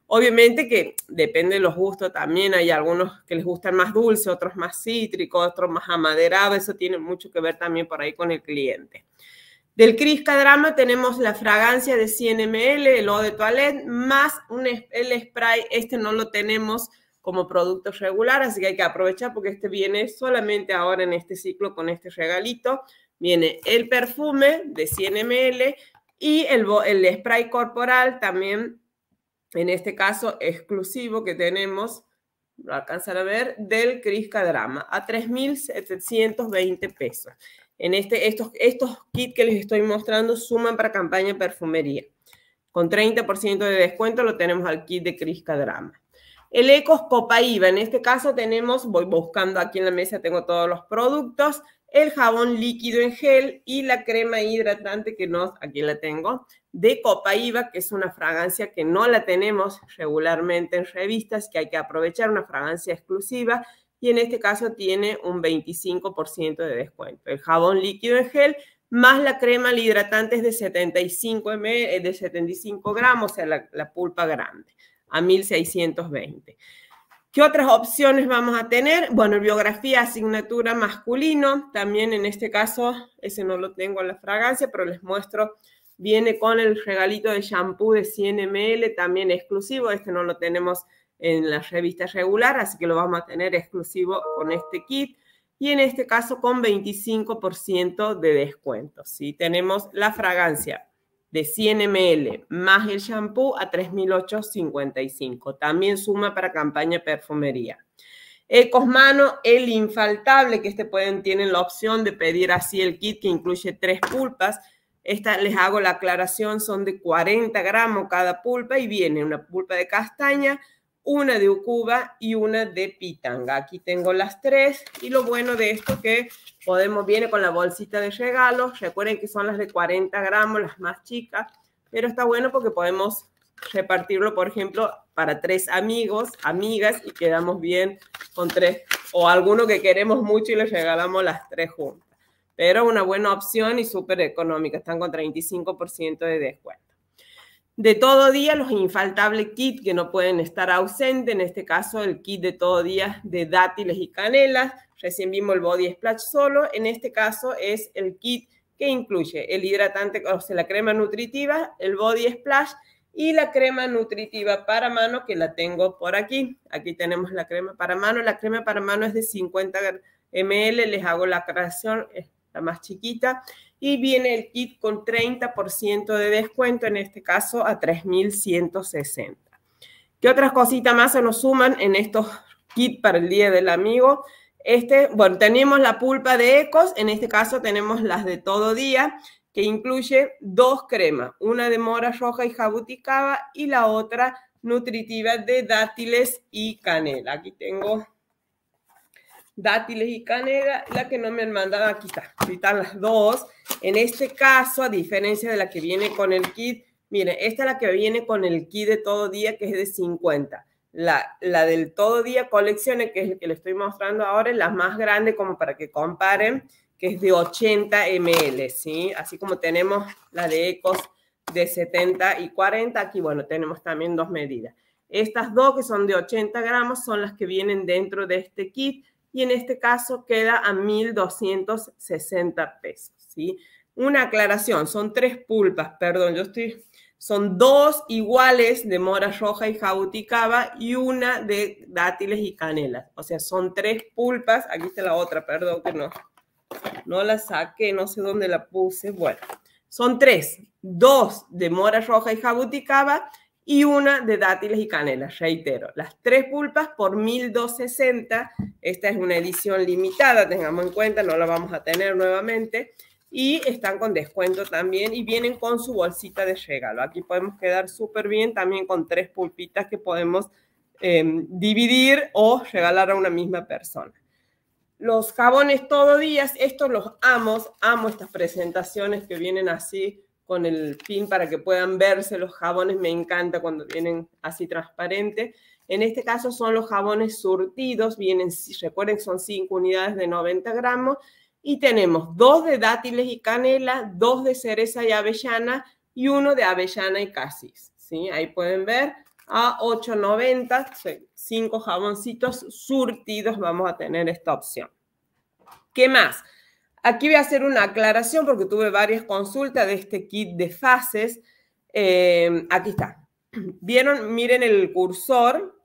Obviamente que depende de los gustos también, hay algunos que les gustan más dulce, otros más cítricos otros más amaderado, eso tiene mucho que ver también por ahí con el cliente. Del Crisca Drama tenemos la fragancia de 100 ml, el eau de toilette, más el spray. Este no lo tenemos como producto regular, así que hay que aprovechar porque este viene solamente ahora en este ciclo con este regalito. Viene el perfume de 100 ml y el, el spray corporal también, en este caso exclusivo que tenemos, lo alcanzan a ver, del Crisca Drama a 3.720 pesos. En este, estos, estos kits que les estoy mostrando suman para campaña perfumería. Con 30% de descuento lo tenemos al kit de Crisca Drama. El Ecos Copaiba, en este caso tenemos, voy buscando aquí en la mesa, tengo todos los productos, el jabón líquido en gel y la crema hidratante que nos, aquí la tengo, de copa Copaiba, que es una fragancia que no la tenemos regularmente en revistas, que hay que aprovechar, una fragancia exclusiva y en este caso tiene un 25% de descuento. El jabón líquido en gel más la crema, hidratante es de 75, eh, de 75 gramos, o sea, la, pulpa grande, a 1620. ¿Qué otras opciones vamos a tener? Bueno, biografía, asignatura masculino, también en este caso, ese no lo tengo en la fragancia, pero les muestro, viene con el regalito de shampoo de 100 ml, también exclusivo, este no lo tenemos en las revistas regular, así que lo vamos a tener exclusivo con este kit y en este caso con 25% de descuento. ¿sí? Tenemos la fragancia de 100 ml más el shampoo a 3.855. También suma para campaña perfumería. ecosmano Cosmano, el infaltable, que este pueden, tienen la opción de pedir así el kit que incluye tres pulpas. Esta, les hago la aclaración, son de 40 gramos cada pulpa y viene una pulpa de castaña, una de Ucuba y una de Pitanga. Aquí tengo las tres y lo bueno de esto que podemos, viene con la bolsita de regalo. recuerden que son las de 40 gramos, las más chicas, pero está bueno porque podemos repartirlo, por ejemplo, para tres amigos, amigas y quedamos bien con tres o alguno que queremos mucho y le regalamos las tres juntas. Pero una buena opción y súper económica, están con 35% de descuento de todo día, los infaltables kits que no pueden estar ausentes, en este caso el kit de todo día de dátiles y canelas, recién vimos el body splash solo, en este caso es el kit que incluye el hidratante, o sea, la crema nutritiva, el body splash y la crema nutritiva para mano que la tengo por aquí. Aquí tenemos la crema para mano, la crema para mano es de 50 ml, les hago la creación, la más chiquita, y viene el kit con 30% de descuento, en este caso a 3.160. ¿Qué otras cositas más se nos suman en estos kits para el Día del Amigo? Este, bueno, tenemos la pulpa de Ecos, en este caso tenemos las de todo día, que incluye dos cremas, una de mora roja y jabuticaba y la otra nutritiva de dátiles y canela. Aquí tengo dátiles y canela, la que no me han mandado, aquí está, están las dos. En este caso, a diferencia de la que viene con el kit, miren, esta es la que viene con el kit de todo día, que es de 50. La, la del todo día colecciones, que es el que le estoy mostrando ahora, es la más grande como para que comparen, que es de 80 ml, ¿sí? Así como tenemos la de Ecos de 70 y 40, aquí, bueno, tenemos también dos medidas. Estas dos que son de 80 gramos son las que vienen dentro de este kit y en este caso queda a 1.260 pesos, ¿sí? Una aclaración, son tres pulpas, perdón, yo estoy... Son dos iguales de mora roja y jabuticaba y una de dátiles y canela. O sea, son tres pulpas. Aquí está la otra, perdón que no, no la saqué, no sé dónde la puse. Bueno, son tres. Dos de mora roja y jabuticaba y una de dátiles y canelas, reitero, las tres pulpas por 1260, esta es una edición limitada, tengamos en cuenta, no la vamos a tener nuevamente, y están con descuento también y vienen con su bolsita de regalo. Aquí podemos quedar súper bien también con tres pulpitas que podemos em, dividir o regalar a una misma persona los jabones todo estos los amo, amo estas presentaciones que vienen así con el pin para que puedan verse los jabones. Me encanta cuando vienen así transparente. En este caso son los jabones surtidos, vienen, recuerden son 5 unidades de 90 gramos. Y tenemos dos de dátiles y canela, dos de cereza y avellana y uno de avellana y casis. ¿sí? Ahí pueden ver a 8,90, 5 jaboncitos surtidos vamos a tener esta opción. ¿Qué más? Aquí voy a hacer una aclaración porque tuve varias consultas de este kit de fases. Eh, aquí está. Vieron, miren el cursor.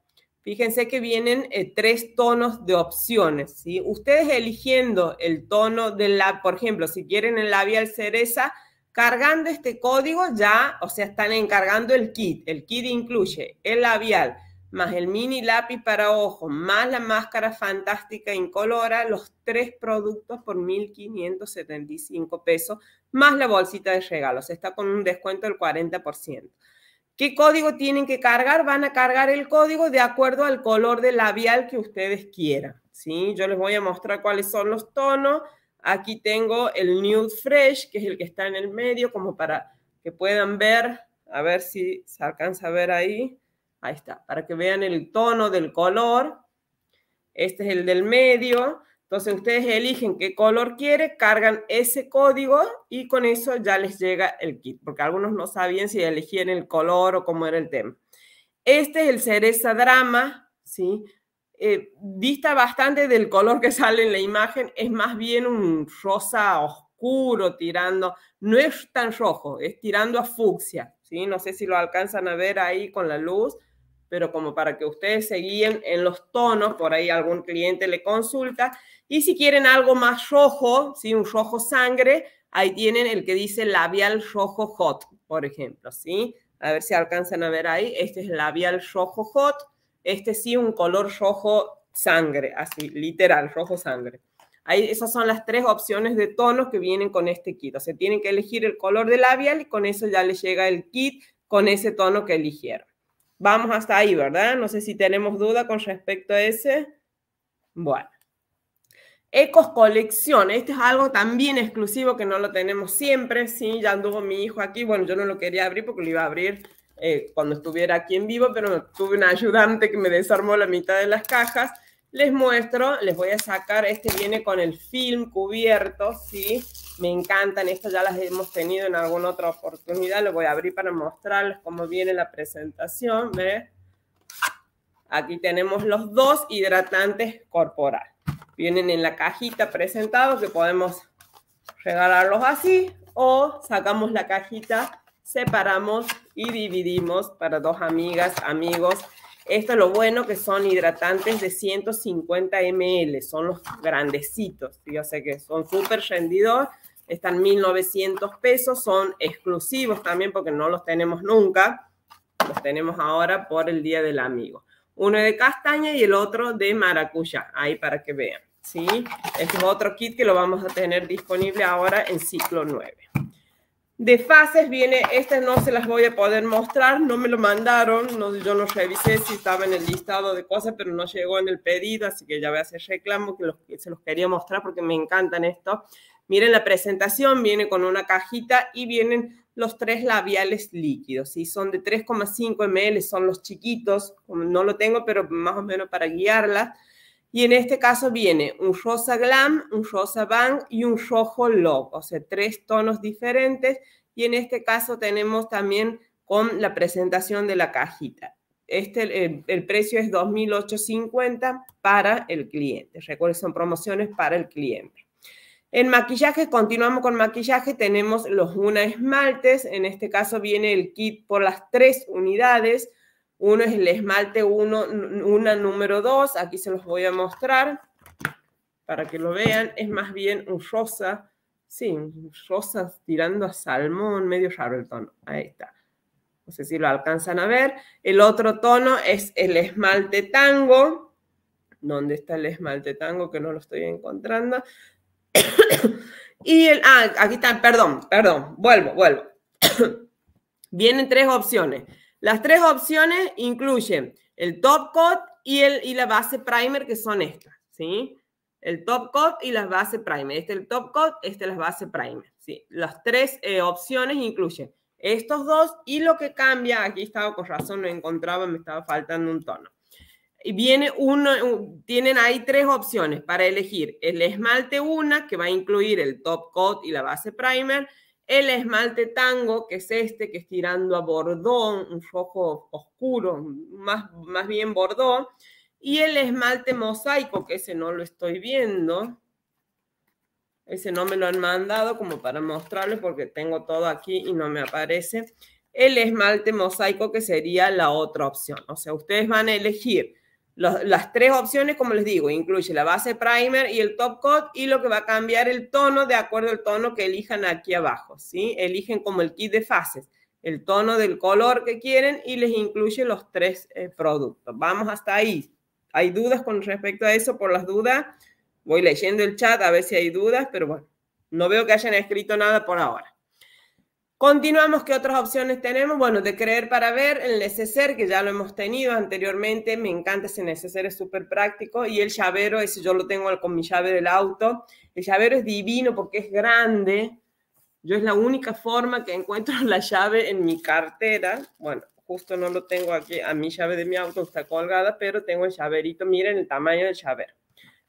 Fíjense que vienen eh, tres tonos de opciones. ¿sí? Ustedes eligiendo el tono del lab. por ejemplo, si quieren el labial cereza, cargando este código ya, o sea, están encargando el kit. El kit incluye el labial, más el mini lápiz para ojos, más la máscara fantástica incolora, los tres productos por 1.575 pesos, más la bolsita de regalos. Está con un descuento del 40%. ¿Qué código tienen que cargar? Van a cargar el código de acuerdo al color de labial que ustedes quieran. ¿sí? Yo les voy a mostrar cuáles son los tonos. Aquí tengo el Nude Fresh, que es el que está en el medio, como para que puedan ver, a ver si se alcanza a ver ahí Ahí está, para que vean el tono del color. Este es el del medio. Entonces ustedes eligen qué color quiere, cargan ese código y con eso ya les llega el kit, porque algunos no sabían si elegían el color o cómo era el tema. Este es el cereza drama, ¿sí? Vista eh, bastante del color que sale en la imagen, es más bien un rosa oscuro tirando, no es tan rojo, es tirando a fucsia, ¿sí? No sé si lo alcanzan a ver ahí con la luz, pero como para que ustedes se guíen en los tonos, por ahí algún cliente le consulta. Y si quieren algo más rojo, ¿sí? un rojo sangre, ahí tienen el que dice labial rojo hot, por ejemplo, ¿sí? A ver si alcanzan a ver ahí. Este es labial rojo hot. Este sí, un color rojo sangre, así, literal, rojo sangre. Ahí, esas son las tres opciones de tonos que vienen con este kit. O sea, tienen que elegir el color de labial y con eso ya les llega el kit con ese tono que eligieron. Vamos hasta ahí, ¿verdad? No sé si tenemos duda con respecto a ese. Bueno. Ecos colección. Este es algo también exclusivo que no lo tenemos siempre. Sí, ya anduvo mi hijo aquí. Bueno, yo no lo quería abrir porque lo iba a abrir eh, cuando estuviera aquí en vivo, pero tuve un ayudante que me desarmó la mitad de las cajas. Les muestro, les voy a sacar. Este viene con el film cubierto, sí me encantan, estas ya las hemos tenido en alguna otra oportunidad, lo voy a abrir para mostrarles cómo viene la presentación, Aquí tenemos los dos hidratantes corporales, Vienen en la cajita presentados que podemos regalarlos así o sacamos la cajita, separamos y dividimos para dos amigas, amigos. Esto es lo bueno que son hidratantes de 150 ml, son los grandecitos. Yo sé que son súper rendidores están 1.900 pesos, son exclusivos también porque no los tenemos nunca, los tenemos ahora por el Día del Amigo. Uno de castaña y el otro de maracuyá, ahí para que vean. ¿sí? Este es otro kit que lo vamos a tener disponible ahora en ciclo 9. De fases viene, estas no se las voy a poder mostrar, no me lo mandaron, yo no revisé si estaba en el listado de cosas, pero no llegó en el pedido, así que ya voy a hacer reclamo que, los, que se los quería mostrar porque me encantan estos. Miren la presentación, viene con una cajita y vienen los tres labiales líquidos, ¿sí? Son de 3,5 ml, son los chiquitos, no lo tengo, pero más o menos para guiarla. Y en este caso viene un rosa glam, un rosa bang y un rojo love, o sea, tres tonos diferentes. Y en este caso tenemos también con la presentación de la cajita. Este, el, el precio es 2.850 para el cliente. Recuerden, son promociones para el cliente. En maquillaje, continuamos con maquillaje, tenemos los una esmaltes, en este caso viene el kit por las tres unidades, uno es el esmalte uno, una número 2, aquí se los voy a mostrar para que lo vean, es más bien un rosa, sí, un rosa tirando a salmón, medio raro el tono, ahí está, no sé si lo alcanzan a ver, el otro tono es el esmalte tango, ¿dónde está el esmalte tango que no lo estoy encontrando?, y el, ah, aquí está, perdón, perdón, vuelvo, vuelvo. Vienen tres opciones. Las tres opciones incluyen el top coat y, el, y la base primer, que son estas, ¿sí? El top coat y las base primer. Este es el top coat, este es la base primer. ¿sí? Las tres eh, opciones incluyen estos dos y lo que cambia, aquí estaba con razón, no encontraba, me estaba faltando un tono viene uno, tienen ahí tres opciones para elegir. El esmalte una, que va a incluir el top coat y la base primer. El esmalte tango, que es este, que es tirando a bordón, un rojo oscuro, más, más bien bordón. Y el esmalte mosaico, que ese no lo estoy viendo. Ese no me lo han mandado como para mostrarle porque tengo todo aquí y no me aparece. El esmalte mosaico, que sería la otra opción. O sea, ustedes van a elegir las tres opciones, como les digo, incluye la base primer y el top coat y lo que va a cambiar el tono de acuerdo al tono que elijan aquí abajo, ¿sí? Eligen como el kit de fases, el tono del color que quieren y les incluye los tres eh, productos. Vamos hasta ahí. ¿Hay dudas con respecto a eso? Por las dudas, voy leyendo el chat a ver si hay dudas, pero bueno, no veo que hayan escrito nada por ahora. Continuamos, ¿qué otras opciones tenemos? Bueno, de creer para ver, el neceser, que ya lo hemos tenido anteriormente, me encanta ese neceser, es súper práctico, y el llavero, ese yo lo tengo con mi llave del auto, el llavero es divino porque es grande, yo es la única forma que encuentro la llave en mi cartera, bueno, justo no lo tengo aquí, a mi llave de mi auto está colgada, pero tengo el llaverito, miren el tamaño del llavero,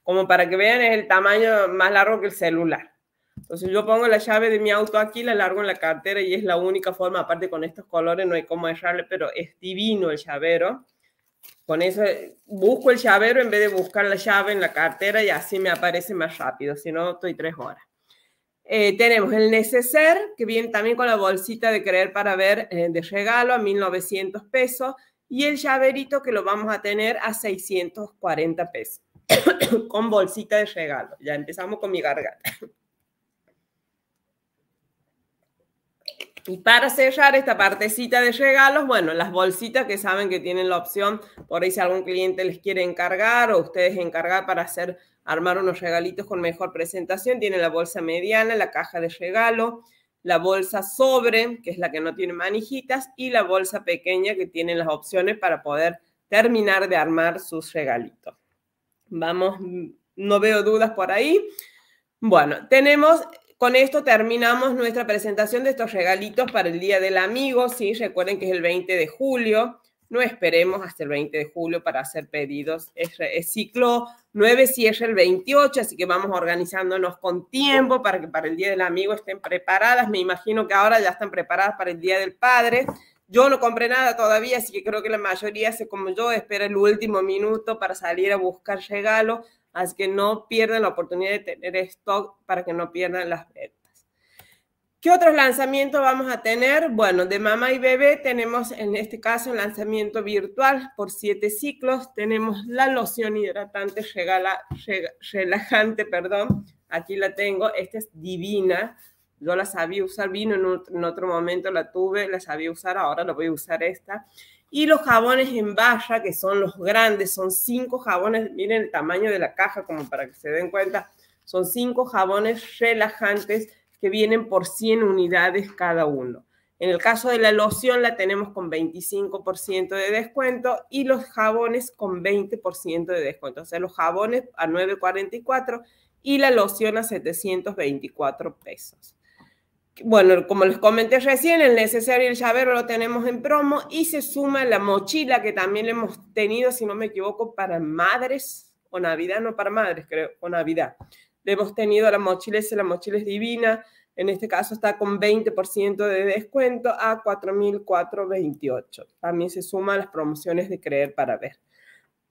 como para que vean es el tamaño más largo que el celular. Entonces yo pongo la llave de mi auto aquí, la largo en la cartera y es la única forma, aparte con estos colores no hay cómo dejarle, pero es divino el llavero. Con eso eh, busco el llavero en vez de buscar la llave en la cartera y así me aparece más rápido, si no estoy tres horas. Eh, tenemos el neceser, que viene también con la bolsita de creer para ver eh, de regalo a 1900 pesos, y el llaverito que lo vamos a tener a 640 pesos, con bolsita de regalo. Ya empezamos con mi garganta. Y para sellar esta partecita de regalos, bueno, las bolsitas que saben que tienen la opción, por ahí si algún cliente les quiere encargar o ustedes encargar para hacer, armar unos regalitos con mejor presentación, tienen la bolsa mediana, la caja de regalo, la bolsa sobre, que es la que no tiene manijitas, y la bolsa pequeña que tienen las opciones para poder terminar de armar sus regalitos. Vamos, mm, no veo dudas por ahí. Bueno, tenemos con esto terminamos nuestra presentación de estos regalitos para el Día del Amigo. Sí, recuerden que es el 20 de julio. No esperemos hasta el 20 de julio para hacer pedidos. Es, ciclo 9 es el 28, así que vamos organizándonos con tiempo para que para el Día del Amigo estén preparadas. Me imagino que ahora ya están preparadas para el Día del Padre. Yo no compré nada todavía, así que creo que la mayoría, se como yo, espera el último minuto para salir a buscar regalos Así que no pierdan la oportunidad de tener stock para que no pierdan las ventas. ¿Qué otros lanzamientos vamos a tener? Bueno, de mamá y bebé tenemos en este caso un lanzamiento virtual por siete ciclos. Tenemos la loción hidratante relajante, perdón. Aquí la tengo. Esta es divina. Yo la sabía usar, vino en, otro momento, la tuve, la sabía usar, ahora la voy a usar esta. Y los jabones en barra, que son los grandes, son cinco jabones, miren el tamaño de la caja como para que se den cuenta, son cinco jabones relajantes que vienen por 100 unidades cada uno. En el caso de la loción la tenemos con 25% de descuento y los jabones con 20% de descuento. O sea, los jabones a 9.44 y la loción a 724 pesos bueno, como les comenté recién, el necesario y el llavero lo tenemos en promo y se suma la mochila que también hemos tenido, si no me equivoco, para madres o Navidad, no para madres, creo, o Navidad. Le hemos tenido la mochila, esa la mochila divina, en este caso está con 20% de descuento a 4.428. También se suma las promociones de Creer para Ver.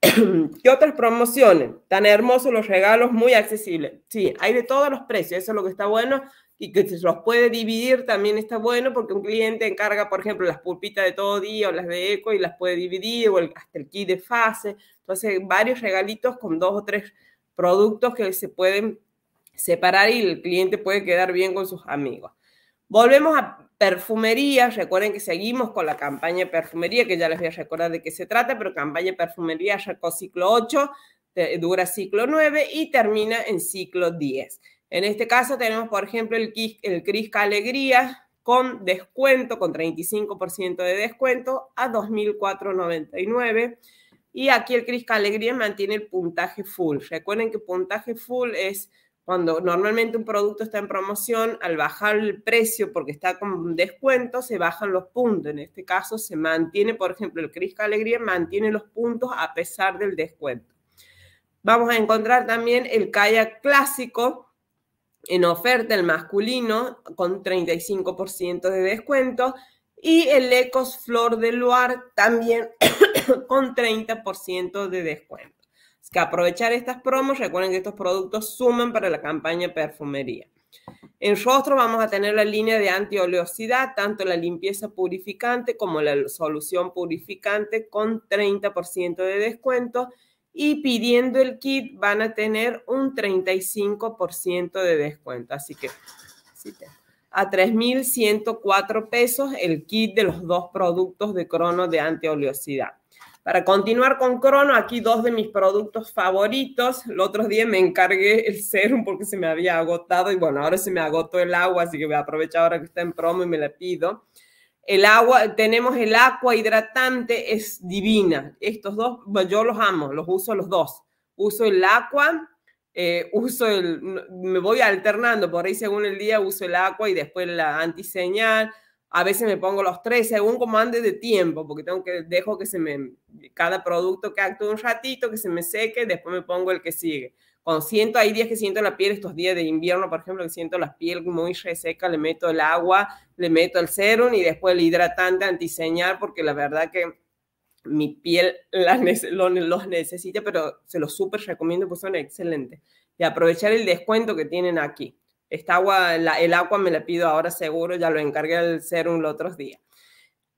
¿Qué otras promociones? Tan hermosos los regalos, muy accesibles. Sí, hay de todos los precios, eso es lo que está bueno y que se los puede dividir también está bueno porque un cliente encarga, por ejemplo, las pulpitas de todo día o las de eco y las puede dividir o el, hasta el kit de fase. Entonces, varios regalitos con dos o tres productos que se pueden separar y el cliente puede quedar bien con sus amigos. Volvemos a perfumería, recuerden que seguimos con la campaña de perfumería, que ya les voy a recordar de qué se trata, pero campaña de perfumería sacó ciclo 8, dura ciclo 9 y termina en ciclo 10. En este caso tenemos, por ejemplo, el, el Crisca Alegría con descuento, con 35% de descuento a 2.499. Y aquí el Crisca Alegría mantiene el puntaje full. Recuerden que puntaje full es cuando normalmente un producto está en promoción, al bajar el precio porque está con descuento, se bajan los puntos. En este caso se mantiene, por ejemplo, el Crisca Alegría mantiene los puntos a pesar del descuento. Vamos a encontrar también el kayak clásico, en oferta el masculino con 35% de descuento y el Ecos Flor de Loire también con 30% de descuento. Es que aprovechar estas promos, recuerden que estos productos suman para la campaña perfumería. En rostro vamos a tener la línea de antioleosidad, tanto la limpieza purificante como la solución purificante con 30% de descuento y pidiendo el kit van a tener un 35% de descuento. Así que a 3.104 pesos el kit de los dos productos de crono de antioleosidad. Para continuar con crono, aquí dos de mis productos favoritos. El otro día me encargué el serum porque se me había agotado y bueno, ahora se me agotó el agua, así que voy a aprovechar ahora que está en promo y me la pido. El agua, tenemos el agua hidratante, es divina. Estos dos, yo los amo, los uso los dos. Uso el agua, eh, uso el, me voy alternando, por ahí según el día uso el agua y después la antiseñal. A veces me pongo los tres, según como ande de tiempo, porque tengo que, dejo que se me, cada producto que actúe un ratito, que se me seque, después me pongo el que sigue. Cuando siento, hay días que siento la piel, estos días de invierno, por ejemplo, que siento la piel muy reseca, le meto el agua, le meto el serum y después el hidratante antiseñal, porque la verdad que mi piel los necesita, pero se los súper recomiendo porque son excelentes. Y aprovechar el descuento que tienen aquí. Esta agua, el agua me la pido ahora seguro, ya lo encargué al serum los otros días.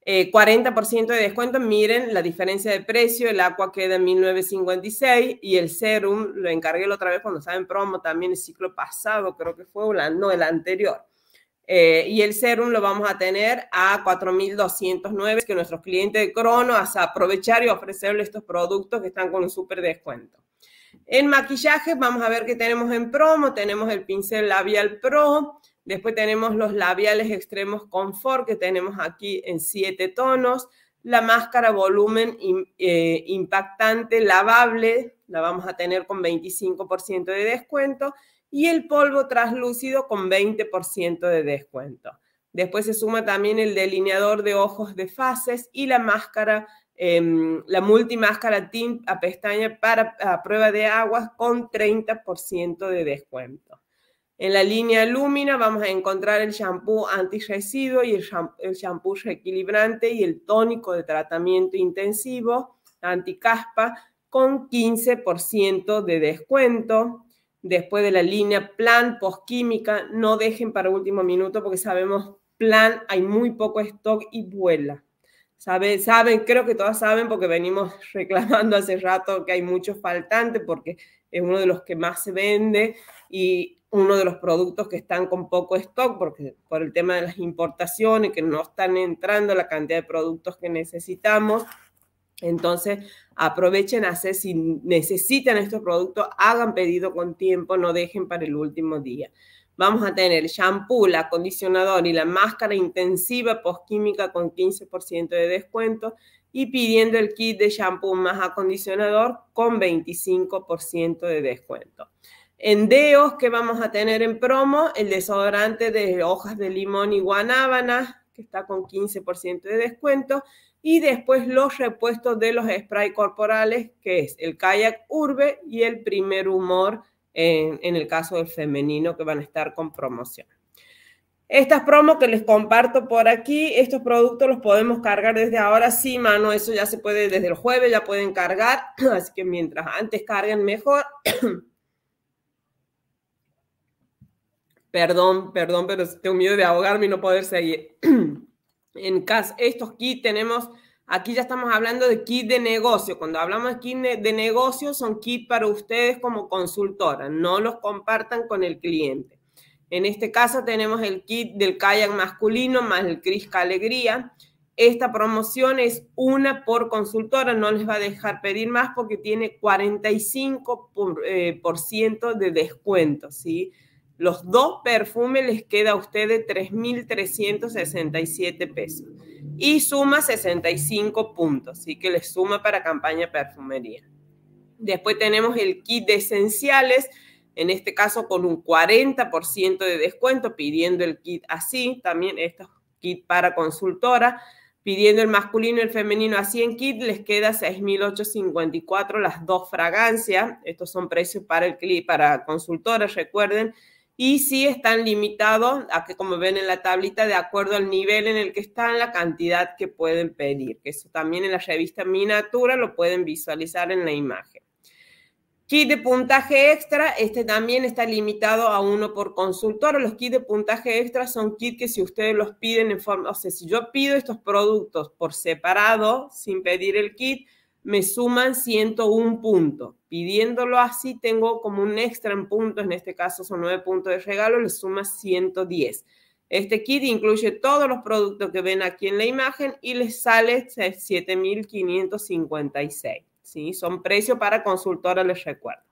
40% eh, de descuento, miren la diferencia de precio, el agua queda en 1956 y el serum lo encargué la otra vez cuando estaba en promo, también el ciclo pasado creo que fue, no, el anterior. Eh, y el serum lo vamos a tener a 4.209, que nuestros clientes de Crono, a aprovechar y ofrecerle estos productos que están con un súper descuento. En maquillaje vamos a ver qué tenemos en promo, tenemos el pincel labial pro, Después tenemos los labiales extremos confort que tenemos aquí en siete tonos. La máscara volumen eh, impactante lavable, la vamos a tener con 25% de descuento. Y el polvo translúcido con 20% de descuento. Después se suma también el delineador de ojos de fases y la máscara, em, la multimáscara tint a pestaña para a prueba de agua con 30% de descuento. En la línea Lumina vamos a encontrar el shampoo antirresiduo y el shampoo, reequilibrante y el tónico de tratamiento intensivo anticaspa con 15% de descuento. Después de la línea plan posquímica, no dejen para último minuto porque sabemos plan, hay muy poco stock y vuela. Saben, saben, creo que todas saben porque venimos reclamando hace rato que hay mucho faltante porque es uno de los que más se vende y uno de los productos que están con poco stock porque por el tema de las importaciones que no están entrando la cantidad de productos que necesitamos. Entonces, aprovechen, hacer si necesitan estos productos, hagan pedido con tiempo, no dejen para el último día. Vamos a tener shampoo, el acondicionador y la máscara intensiva postquímica con 15% de descuento y pidiendo el kit de shampoo más acondicionador con 25% de descuento. En Deos, que vamos a tener en promo? El desodorante de hojas de limón y guanábana, que está con 15% de descuento. Y después los repuestos de los sprays corporales, que es el kayak urbe y el primer humor, en, en el caso del femenino, que van a estar con promoción. Estas promos que les comparto por aquí, estos productos los podemos cargar desde ahora. Sí, mano, eso ya se puede desde el jueves, ya pueden cargar. Así que mientras antes carguen mejor. Perdón, perdón, pero tengo miedo de ahogarme y no poder seguir. en caso, estos kits tenemos, aquí ya estamos hablando de kit de negocio. Cuando hablamos de kit de negocio, son kits para ustedes como consultora. No los compartan con el cliente. En este caso tenemos el kit del kayak masculino más el Crisca Alegría. Esta promoción es una por consultora, no les va a dejar pedir más porque tiene 45% eh, por ciento de descuento, ¿sí? Los dos perfumes les queda a ustedes 3.367 pesos y suma 65 puntos, así que les suma para campaña perfumería. Después tenemos el kit de esenciales, en este caso con un 40% de descuento, pidiendo el kit así, también estos kit para consultora, pidiendo el masculino y el femenino así en kit, les queda 6.854 las dos fragancias, estos son precios para el kit para consultora, recuerden, y sí están limitados a que, como ven en la tablita, de acuerdo al nivel en el que están, la cantidad que pueden pedir, que eso también en la revista Miniatura lo pueden visualizar en la imagen. Kit de puntaje extra, este también está limitado a uno por consultor. Los kits de puntaje extra son kits que si ustedes los piden en forma, o sea, si yo pido estos productos por separado, sin pedir el kit, me suman 101 puntos. Pidiéndolo así, tengo como un extra en puntos, en este caso son 9 puntos de regalo, le suma 110. Este kit incluye todos los productos que ven aquí en la imagen y les sale 7.556. ¿sí? Son precios para consultora, les recuerdo.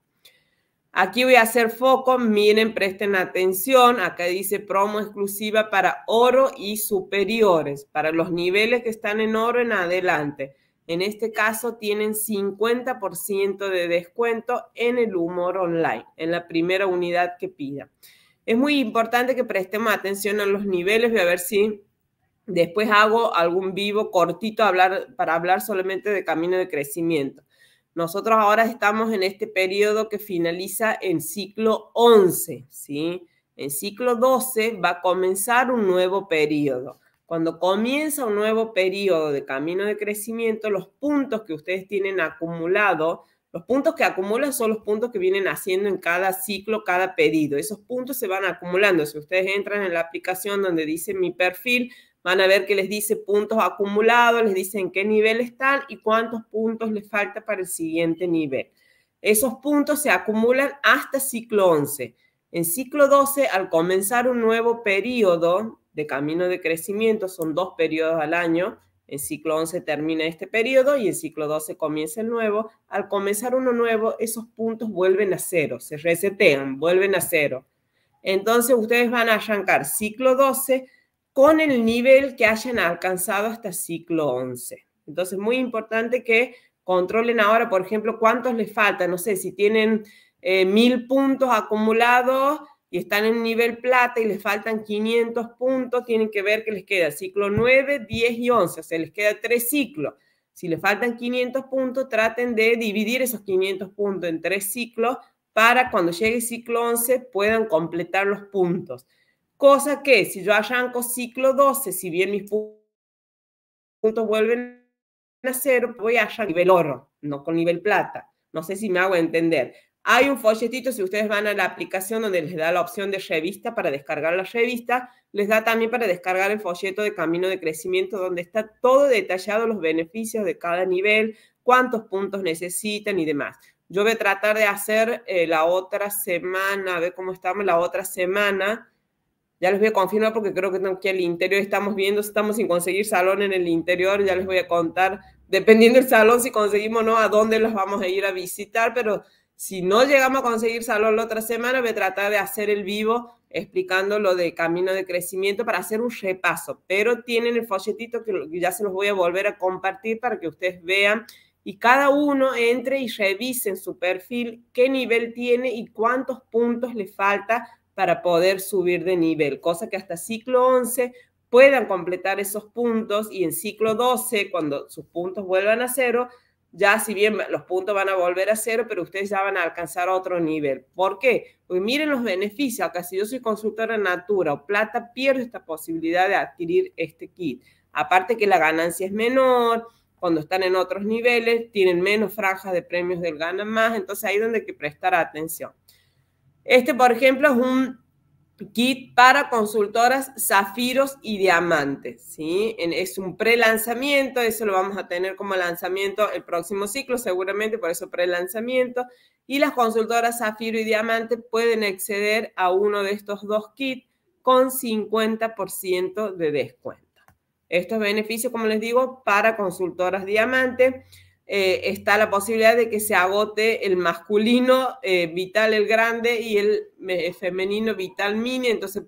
Aquí voy a hacer foco, miren, presten atención. Acá dice promo exclusiva para oro y superiores, para los niveles que están en oro en adelante. En este caso tienen 50% de descuento en el humor online, en la primera unidad que pida. Es muy importante que prestemos atención a los niveles, voy a ver si después hago algún vivo cortito para hablar solamente de camino de crecimiento. Nosotros ahora estamos en este periodo que finaliza en ciclo 11, ¿sí? En ciclo 12 va a comenzar un nuevo periodo. Cuando comienza un nuevo periodo de camino de crecimiento, los puntos que ustedes tienen acumulados, los puntos que acumulan son los puntos que vienen haciendo en cada ciclo, cada pedido. Esos puntos se van acumulando. Si ustedes entran en la aplicación donde dice mi perfil, van a ver que les dice puntos acumulados, les dicen qué nivel están y cuántos puntos les falta para el siguiente nivel. Esos puntos se acumulan hasta ciclo 11. En ciclo 12, al comenzar un nuevo periodo camino de crecimiento, son dos periodos al año. El ciclo 11 termina este periodo y el ciclo 12 comienza el nuevo. Al comenzar uno nuevo, esos puntos vuelven a cero, se resetean, vuelven a cero. Entonces ustedes van a arrancar ciclo 12 con el nivel que hayan alcanzado hasta ciclo 11. Entonces, muy importante que controlen ahora, por ejemplo, cuántos les falta. No sé, si tienen eh, mil puntos acumulados, y están en nivel plata y les faltan 500 puntos, tienen que ver que les queda ciclo 9, 10 y 11, o sea, les queda tres ciclos. Si les faltan 500 puntos, traten de dividir esos 500 puntos en tres ciclos para cuando llegue el ciclo 11 puedan completar los puntos. Cosa que si yo arranco ciclo 12, si bien mis puntos vuelven a cero, voy a nivel oro, no con nivel plata. No sé si me hago entender. Hay un folletito, si ustedes van a la aplicación donde les da la opción de revista para descargar la revista, les da también para descargar el folleto de camino de crecimiento donde está todo detallado, los beneficios de cada nivel, cuántos puntos necesitan y demás. Yo voy a tratar de hacer eh, la otra semana, a ver cómo estamos la otra semana. Ya les voy a confirmar porque creo que aquí el interior estamos viendo, estamos sin conseguir salón en el interior, ya les voy a contar, dependiendo del salón, si conseguimos o no, a dónde los vamos a ir a visitar, pero si no llegamos a conseguir salón la otra semana, voy a tratar de hacer el vivo explicando lo de camino de crecimiento para hacer un repaso. Pero tienen el folletito que ya se los voy a volver a compartir para que ustedes vean y cada uno entre y revisen su perfil qué nivel tiene y cuántos puntos le falta para poder subir de nivel, cosa que hasta ciclo 11 puedan completar esos puntos y en ciclo 12, cuando sus puntos vuelvan a cero, ya si bien los puntos van a volver a cero, pero ustedes ya van a alcanzar otro nivel. ¿Por qué? Pues miren los beneficios. Acá si yo soy consultora Natura o Plata, pierdo esta posibilidad de adquirir este kit. Aparte que la ganancia es menor, cuando están en otros niveles, tienen menos franjas de premios del gana más, entonces ahí es donde hay que prestar atención. Este, por ejemplo, es un kit para consultoras zafiros y diamantes. ¿sí? Es un pre-lanzamiento, eso lo vamos a tener como lanzamiento el próximo ciclo, seguramente, por eso pre-lanzamiento. Y las consultoras zafiro y diamante pueden acceder a uno de estos dos kits con 50% de descuento. Estos beneficios, como les digo, para consultoras Diamantes. Eh, está la posibilidad de que se agote el masculino eh, vital el grande y el femenino vital mini. Entonces,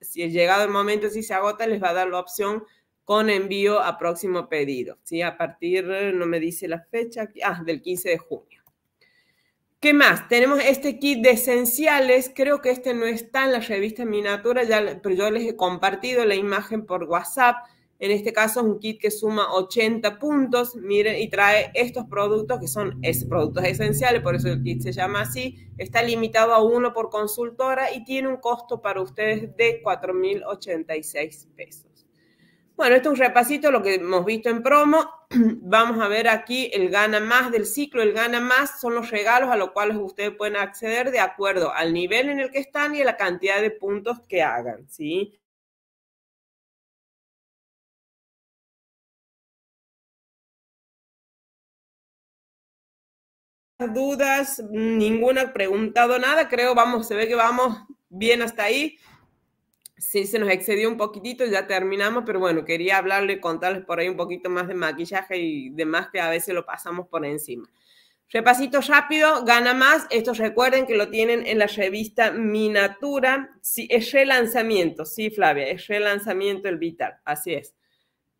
si es llegado el momento, si se agota, les va a dar la opción con envío a próximo pedido. ¿sí? A partir, no me dice la fecha, ah, del 15 de junio. ¿Qué más? Tenemos este kit de esenciales. Creo que este no está en la revista miniatura, ya, pero yo les he compartido la imagen por WhatsApp. En este caso es un kit que suma 80 puntos, miren, y trae estos productos que son productos esenciales, por eso el kit se llama así. Está limitado a uno por consultora y tiene un costo para ustedes de 4.086 pesos. Bueno, esto es un repasito de lo que hemos visto en promo. Vamos a ver aquí el gana más del ciclo. El gana más son los regalos a los cuales ustedes pueden acceder de acuerdo al nivel en el que están y a la cantidad de puntos que hagan, ¿sí? dudas, ninguna preguntado nada, creo, vamos, se ve que vamos bien hasta ahí. si se nos excedió un poquitito, ya terminamos, pero bueno, quería hablarle, contarles por ahí un poquito más de maquillaje y demás que a veces lo pasamos por encima. Repasito rápido, gana más. estos recuerden que lo tienen en la revista Minatura. Sí, es relanzamiento, sí, Flavia, es relanzamiento el Vital, así es.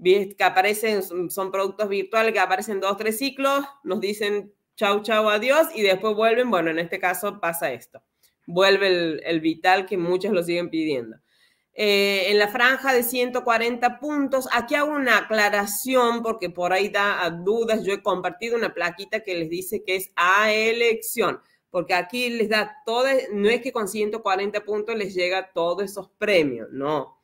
Que aparecen, son productos virtuales que aparecen dos, tres ciclos, nos dicen chau, chau, adiós, y después vuelven, bueno, en este caso pasa esto, vuelve el, vital que muchos lo siguen pidiendo. Eh, en la franja de 140 puntos, aquí hago una aclaración porque por ahí da dudas, yo he compartido una plaquita que les dice que es a elección, porque aquí les da todo, no es que con 140 puntos les llega todos esos premios, no,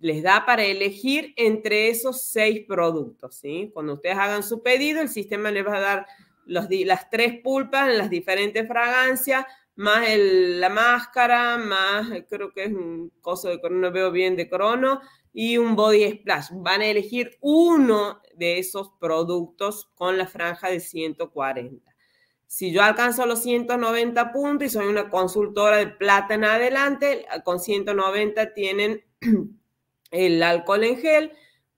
les da para elegir entre esos seis productos, ¿sí? Cuando ustedes hagan su pedido, el sistema les va a dar las tres pulpas en las diferentes fragancias, más la máscara, más creo que es un coso de crono, no veo bien de crono, y un body splash. Van a elegir uno de esos productos con la franja de 140. Si yo alcanzo los 190 puntos y soy una consultora de plata en adelante, con 190 tienen el alcohol en gel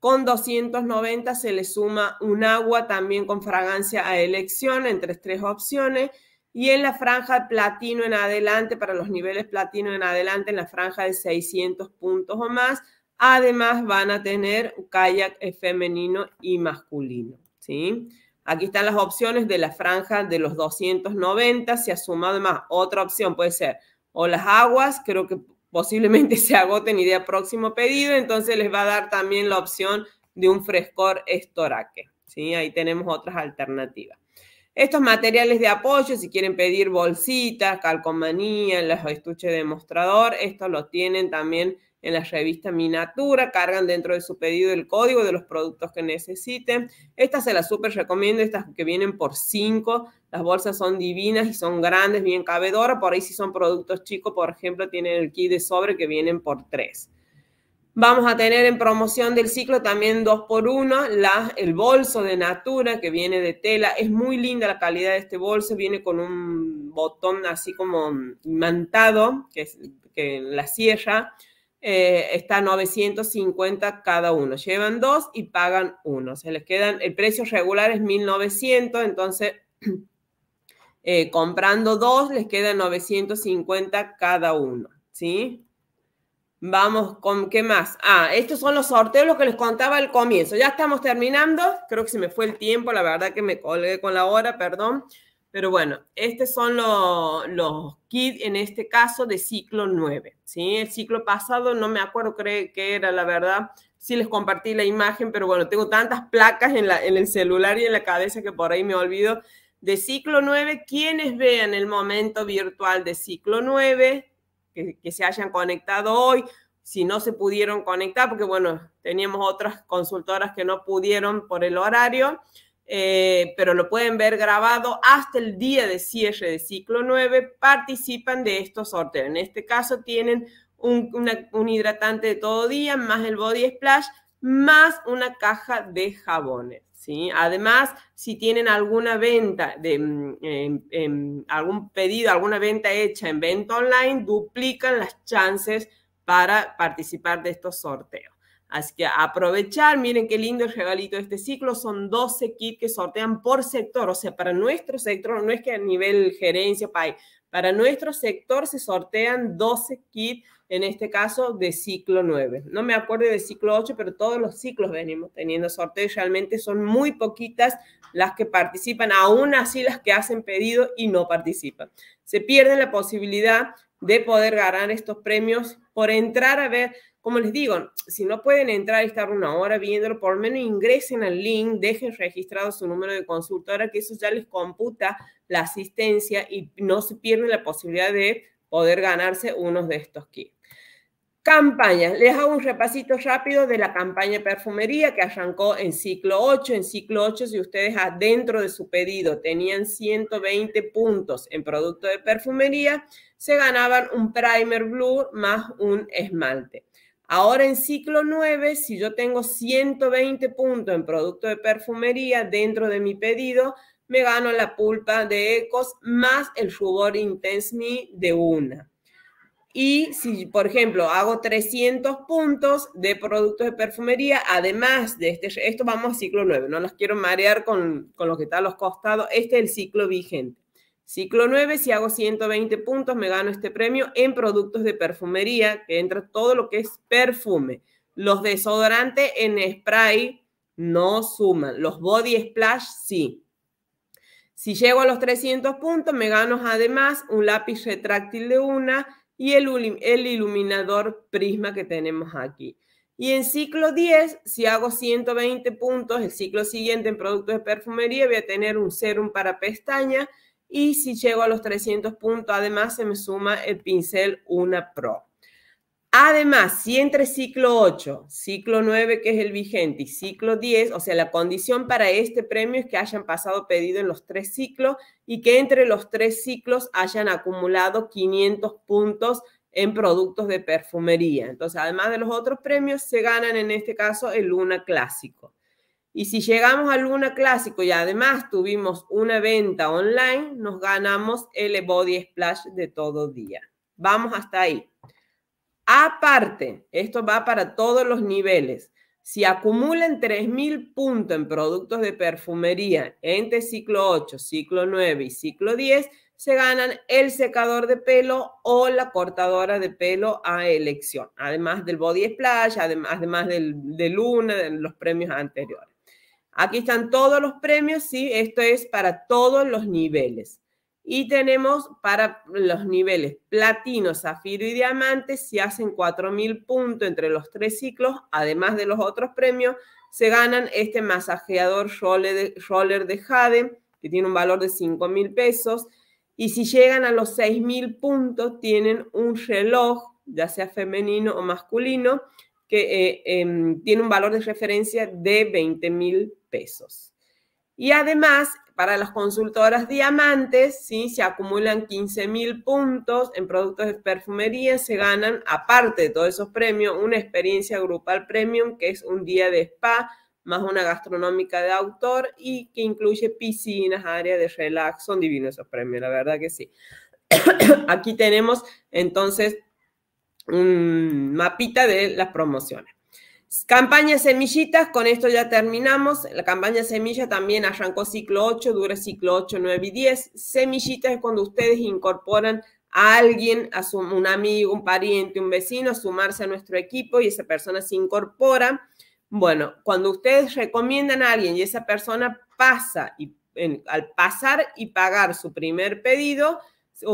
con 290 se le suma un agua también con fragancia a elección entre tres opciones. Y en la franja platino en adelante, para los niveles platino en adelante, en la franja de 600 puntos o más, además van a tener kayak eh, femenino y masculino. ¿sí? Aquí están las opciones de la franja de los 290. Se ha además otra opción, puede ser o las aguas, creo que posiblemente se agoten y de próximo pedido, entonces les va a dar también la opción de un frescor estoraque. ¿sí? Ahí tenemos otras alternativas. Estos materiales de apoyo, si quieren pedir bolsitas, calcomanía, los estuches de mostrador, estos los tienen también en la revista Minatura, cargan dentro de su pedido el código de los productos que necesiten. Estas se las súper recomiendo, estas que vienen por 5, las bolsas son divinas y son grandes, bien cabedoras, por ahí si son productos chicos, por ejemplo, tienen el kit de sobre que vienen por 3. Vamos a tener en promoción del ciclo también 2x1 el bolso de Natura que viene de tela. Es muy linda la calidad de este bolso. Viene con un botón así como imantado que, es, que la sierra, eh, está 950 cada uno. Llevan dos y pagan uno. Se les quedan, el precio regular es 1900, entonces eh, comprando dos les queda 950 cada uno. ¿Sí? Vamos con qué más. Ah, estos son los sorteos, los que les contaba al comienzo. Ya estamos terminando. Creo que se me fue el tiempo, la verdad que me colgué con la hora, perdón. Pero bueno, estos son los, los kits en este caso de ciclo 9. ¿sí? El ciclo pasado no me acuerdo qué que era, la verdad. Sí les compartí la imagen, pero bueno, tengo tantas placas en, la, en el celular y en la cabeza que por ahí me olvido. De ciclo 9, quienes vean el momento virtual de ciclo 9, que, que se hayan conectado hoy, si no se pudieron conectar, porque bueno, teníamos otras consultoras que no pudieron por el horario. Eh, pero lo pueden ver grabado hasta el día de cierre de ciclo 9, participan de estos sorteos. En este caso tienen un, hidratante de todo día, más el body splash, más una caja de jabones. ¿Sí? Además, si tienen alguna venta, de, mm, algún pedido, alguna venta hecha en venta online, duplican las chances para participar de estos sorteos. Así que aprovechar, miren qué lindo el regalito de este ciclo, son 12 kits que sortean por sector, o sea, para nuestro sector, no es que a nivel gerencia, para nuestro sector se sortean 12 kits, en este caso de ciclo 9. No me acuerdo de ciclo 8, pero todos los ciclos venimos teniendo sorteos, realmente son muy poquitas las que participan, aún así las que hacen pedido y no participan. Se pierde la posibilidad de poder ganar estos premios por entrar a ver como les digo, si no pueden entrar y estar una hora viéndolo, por lo menos ingresen al link, dejen registrado su número de consultora, que eso ya les computa la asistencia y no se pierden la posibilidad de poder ganarse unos de estos kits. Campaña. Les hago un repasito rápido de la campaña perfumería que arrancó en ciclo 8. En ciclo 8, si ustedes adentro de su pedido tenían 120 puntos en producto de perfumería, se ganaban un primer blue más un esmalte. Ahora en ciclo 9, si yo tengo 120 puntos en producto de perfumería dentro de mi pedido, me gano la pulpa de Ecos más el rubor Intense Me de una. Y si, por ejemplo, hago 300 puntos de productos de perfumería, además de este, esto vamos a ciclo 9, no los quiero marear con, con lo que está a los costados, este es el ciclo vigente. Ciclo 9, si hago 120 puntos, me gano este premio en productos de perfumería, que entra todo lo que es perfume. Los desodorantes en spray no suman. Los body splash sí. Si llego a los 300 puntos, me gano además un lápiz retráctil de una y el, iluminador prisma que tenemos aquí. Y en ciclo 10, si hago 120 puntos, el ciclo siguiente en productos de perfumería voy a tener un serum para pestañas y si llego a los 300 puntos, además se me suma el pincel Una Pro. Además, si entre ciclo 8, ciclo 9, que es el vigente, y ciclo 10, o sea, la condición para este premio es que hayan pasado pedido en los tres ciclos y que entre los tres ciclos hayan acumulado 500 puntos en productos de perfumería. Entonces, además de los otros premios, se ganan en este caso el Luna Clásico. Y si llegamos al Luna Clásico y además tuvimos una venta online, nos ganamos el Body Splash de todo día. Vamos hasta ahí. Aparte, esto va para todos los niveles. Si acumulan 3.000 puntos en productos de perfumería entre ciclo 8, ciclo 9 y ciclo 10, se ganan el secador de pelo o la cortadora de pelo a elección, además del body splash, además, además del, luna, de los premios anteriores. Aquí están todos los premios, ¿sí? Esto es para todos los niveles. Y tenemos para los niveles platino, zafiro y diamante, si hacen 4.000 puntos entre los tres ciclos, además de los otros premios, se ganan este masajeador roller de, jade, que tiene un valor de 5.000 pesos. Y si llegan a los 6.000 puntos, tienen un reloj, ya sea femenino o masculino, que eh, em, tiene un valor de referencia de 20 mil pesos. Y además, para las consultoras diamantes, si se acumulan 15 mil puntos en productos de perfumería, se ganan, aparte de todos esos premios, una experiencia grupal premium, que es un día de spa, más una gastronómica de autor y que incluye piscinas, áreas de relax. Son divinos esos premios, la verdad que sí. Aquí tenemos entonces un mapita de las promociones. Campaña semillitas, con esto ya terminamos. La campaña semilla también arrancó ciclo 8, dura ciclo 8, 9 y 10. Semillitas es cuando ustedes incorporan a alguien, a un amigo, un pariente, un vecino, a sumarse a nuestro equipo y esa persona se incorpora. Bueno, cuando ustedes recomiendan a alguien y esa persona pasa y al pasar y pagar su primer pedido,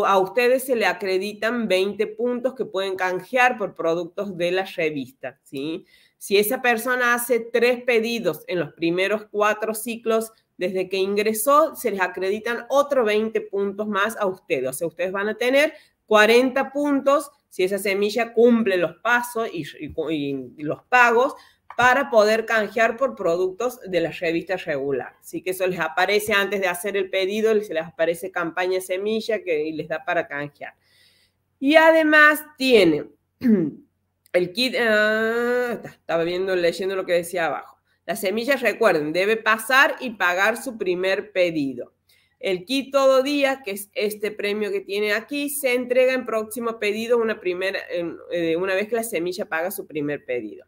a ustedes se le acreditan 20 puntos que pueden canjear por productos de la revista, ¿sí? Si esa persona hace tres pedidos en los primeros cuatro ciclos desde que ingresó, se les acreditan otros 20 puntos más a ustedes. O sea, ustedes van a tener 40 puntos si esa semilla cumple los pasos y los pagos para poder canjear por productos de las revistas regular. Así que eso les aparece antes de hacer el pedido, se les aparece campaña semilla que les da para canjear. Y además tiene el kit, ah, estaba viendo, leyendo lo que decía abajo. Las semillas, recuerden, debe pasar y pagar su primer pedido. El kit todo día, que es este premio que tiene aquí, se entrega en próximo pedido una, primera, eh, una vez que la semilla paga su primer pedido.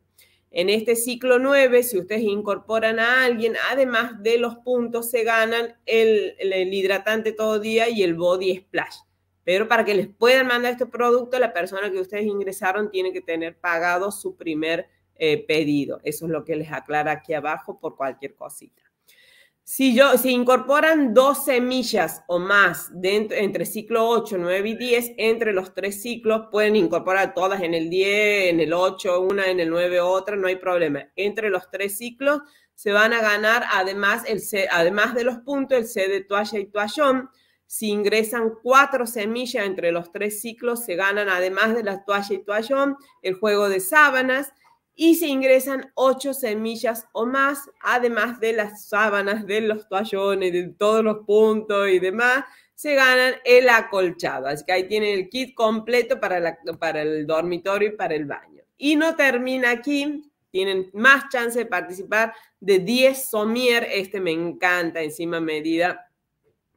En este ciclo 9, si ustedes incorporan a alguien, además de los puntos, se ganan el, hidratante todo día y el body splash. Pero para que les puedan mandar este producto, la persona que ustedes ingresaron tiene que tener pagado su primer eh, pedido. Eso es lo que les aclara aquí abajo por cualquier cosita. Si, yo, si incorporan dos semillas o más dentro, entre ciclo 8, 9 y 10, entre los tres ciclos pueden incorporar todas en el 10, en el 8, una en el 9, otra, no hay problema. Entre los tres ciclos se van a ganar además, el, además de los puntos el C de toalla y toallón. Si ingresan cuatro semillas entre los tres ciclos, se ganan además de la toalla y toallón el juego de sábanas y se ingresan ocho semillas o más, además de las sábanas, de los toallones, de todos los puntos y demás, se ganan el acolchado. Así que ahí tienen el kit completo para, para el dormitorio y para el baño. Y no termina aquí, tienen más chance de participar de 10 somier, este me encanta, encima medida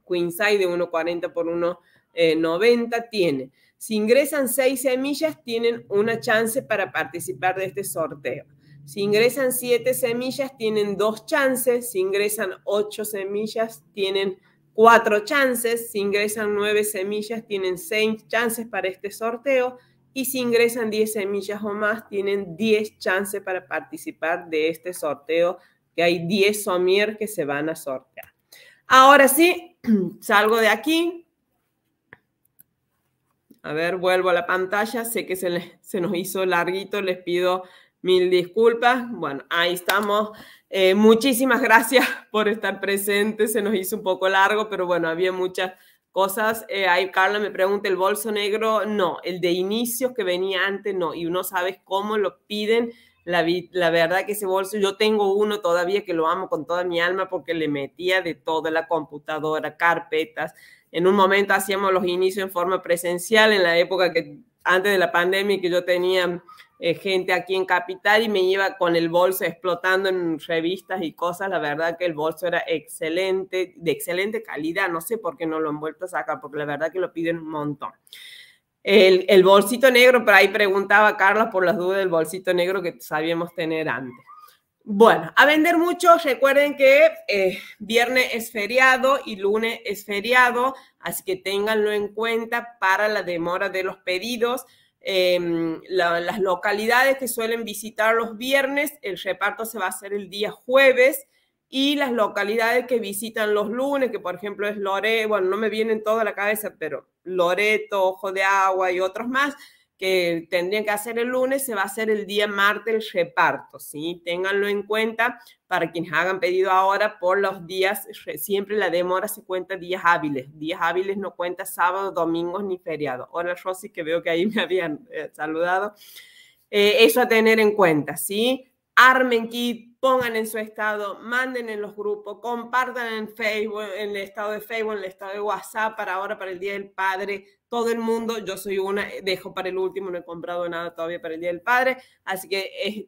queen size de 1,40 por 1,90 eh, tiene. Si ingresan seis semillas, tienen una chance para participar de este sorteo. Si ingresan siete semillas, tienen dos chances. Si ingresan ocho semillas, tienen cuatro chances. Si ingresan nueve semillas, tienen seis chances para este sorteo. Y si ingresan 10 semillas o más, tienen 10 chances para participar de este sorteo, que hay 10 somier que se van a sortear. Ahora sí, salgo de aquí, a ver, vuelvo a la pantalla, sé que se, nos hizo larguito, les pido mil disculpas. Bueno, ahí estamos. Eh, muchísimas gracias por estar presentes, se nos hizo un poco largo, pero bueno, había muchas cosas. Eh, ahí Carla me pregunta, ¿el bolso negro? No, el de inicio que venía antes, no, y uno sabe cómo lo piden. La, la, verdad que ese bolso, yo tengo uno todavía que lo amo con toda mi alma porque le metía de toda la computadora, carpetas, en un momento hacíamos los inicios en forma presencial, en la época que antes de la pandemia, que yo tenía eh, gente aquí en Capital y me iba con el bolso explotando en revistas y cosas. La verdad que el bolso era excelente, de excelente calidad. No sé por qué no lo han vuelto a sacar, porque la verdad que lo piden un montón. El, el bolsito negro, por ahí preguntaba Carlos por las dudas del bolsito negro que sabíamos tener antes. Bueno, a vender mucho, recuerden que eh, viernes es feriado y lunes es feriado, así que ténganlo en cuenta para la demora de los pedidos. Em, las localidades que suelen visitar los viernes, el reparto se va a hacer el día jueves y las localidades que visitan los lunes, que por ejemplo es Loreto, bueno, no me vienen toda la cabeza, pero Loreto, Ojo de Agua y otros más, que tendrían que hacer el lunes, se va a hacer el día martes el reparto, ¿sí? Ténganlo en cuenta para quienes hagan pedido ahora por los días, siempre la demora se cuenta días hábiles, días hábiles no cuenta sábado, domingos ni feriado. Hola Rosy, que veo que ahí me habían eh, saludado. Eh, eso a tener en cuenta, ¿sí? Armen kit, pongan en su estado, manden en los grupos, compartan en Facebook, en el estado de Facebook, en el estado de WhatsApp, para ahora, para el Día del Padre, todo el mundo, yo soy una, dejo para el último, no he comprado nada todavía para el Día del Padre, así que es,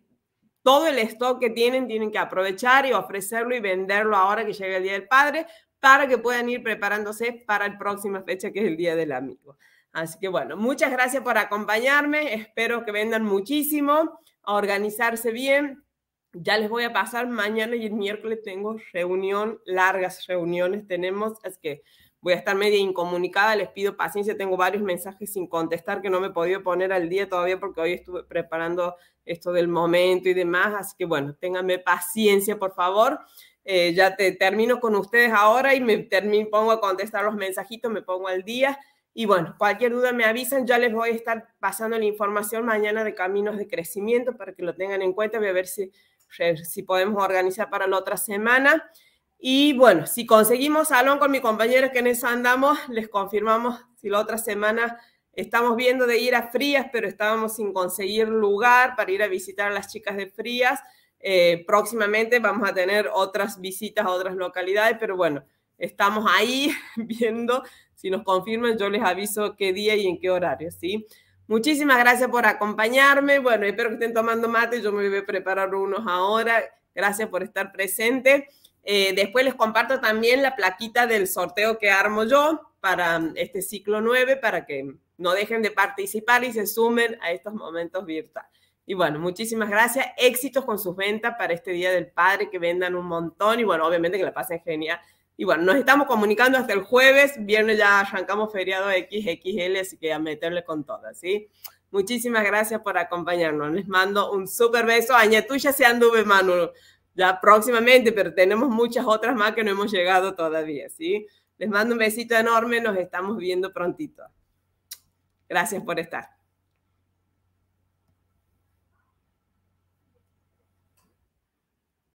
todo el stock que tienen tienen que aprovechar y ofrecerlo y venderlo ahora que llegue el Día del Padre, para que puedan ir preparándose para la próxima fecha, que es el Día del Amigo. Así que bueno, muchas gracias por acompañarme, espero que vendan muchísimo, a organizarse bien ya les voy a pasar, mañana y el miércoles tengo reunión, largas reuniones tenemos, es que voy a estar media incomunicada, les pido paciencia, tengo varios mensajes sin contestar que no me he podido poner al día todavía porque hoy estuve preparando esto del momento y demás, así que bueno, ténganme paciencia, por favor. Eh, ya te termino con ustedes ahora y me termino, pongo a contestar los mensajitos, me pongo al día. Y bueno, cualquier duda me avisan, ya les voy a estar pasando la información mañana de caminos de crecimiento para que lo tengan en cuenta. Voy a ver si eh, si podemos organizar para la otra semana. Y bueno, si conseguimos salón con mis compañeros que en eso andamos, les confirmamos si la otra semana estamos viendo de ir a Frías, pero estábamos sin conseguir lugar para ir a visitar a las chicas de Frías. Eh, próximamente vamos a tener otras visitas a otras localidades, pero bueno, estamos ahí viendo. Si nos confirman, yo les aviso qué día y en qué horario, ¿sí? Muchísimas gracias por acompañarme. Bueno, espero que estén tomando mate. Yo me voy a preparar unos ahora. Gracias por estar presente. Eh, después les comparto también la plaquita del sorteo que armo yo para mm, este ciclo 9, para que no dejen de participar y se sumen a estos momentos virtuales. Y bueno, muchísimas gracias. Éxitos con sus ventas para este Día del Padre, que vendan un montón y bueno, obviamente que la pasen genial y bueno, nos estamos comunicando hasta el jueves, viernes ya arrancamos feriado XXL, así que a meterle con todas ¿sí? Muchísimas gracias por acompañarnos. Les mando un súper beso. tuya se anduve, Manu, ya próximamente, pero tenemos muchas otras más que no hemos llegado todavía, ¿sí? Les mando un besito enorme, nos estamos viendo prontito. Gracias por estar.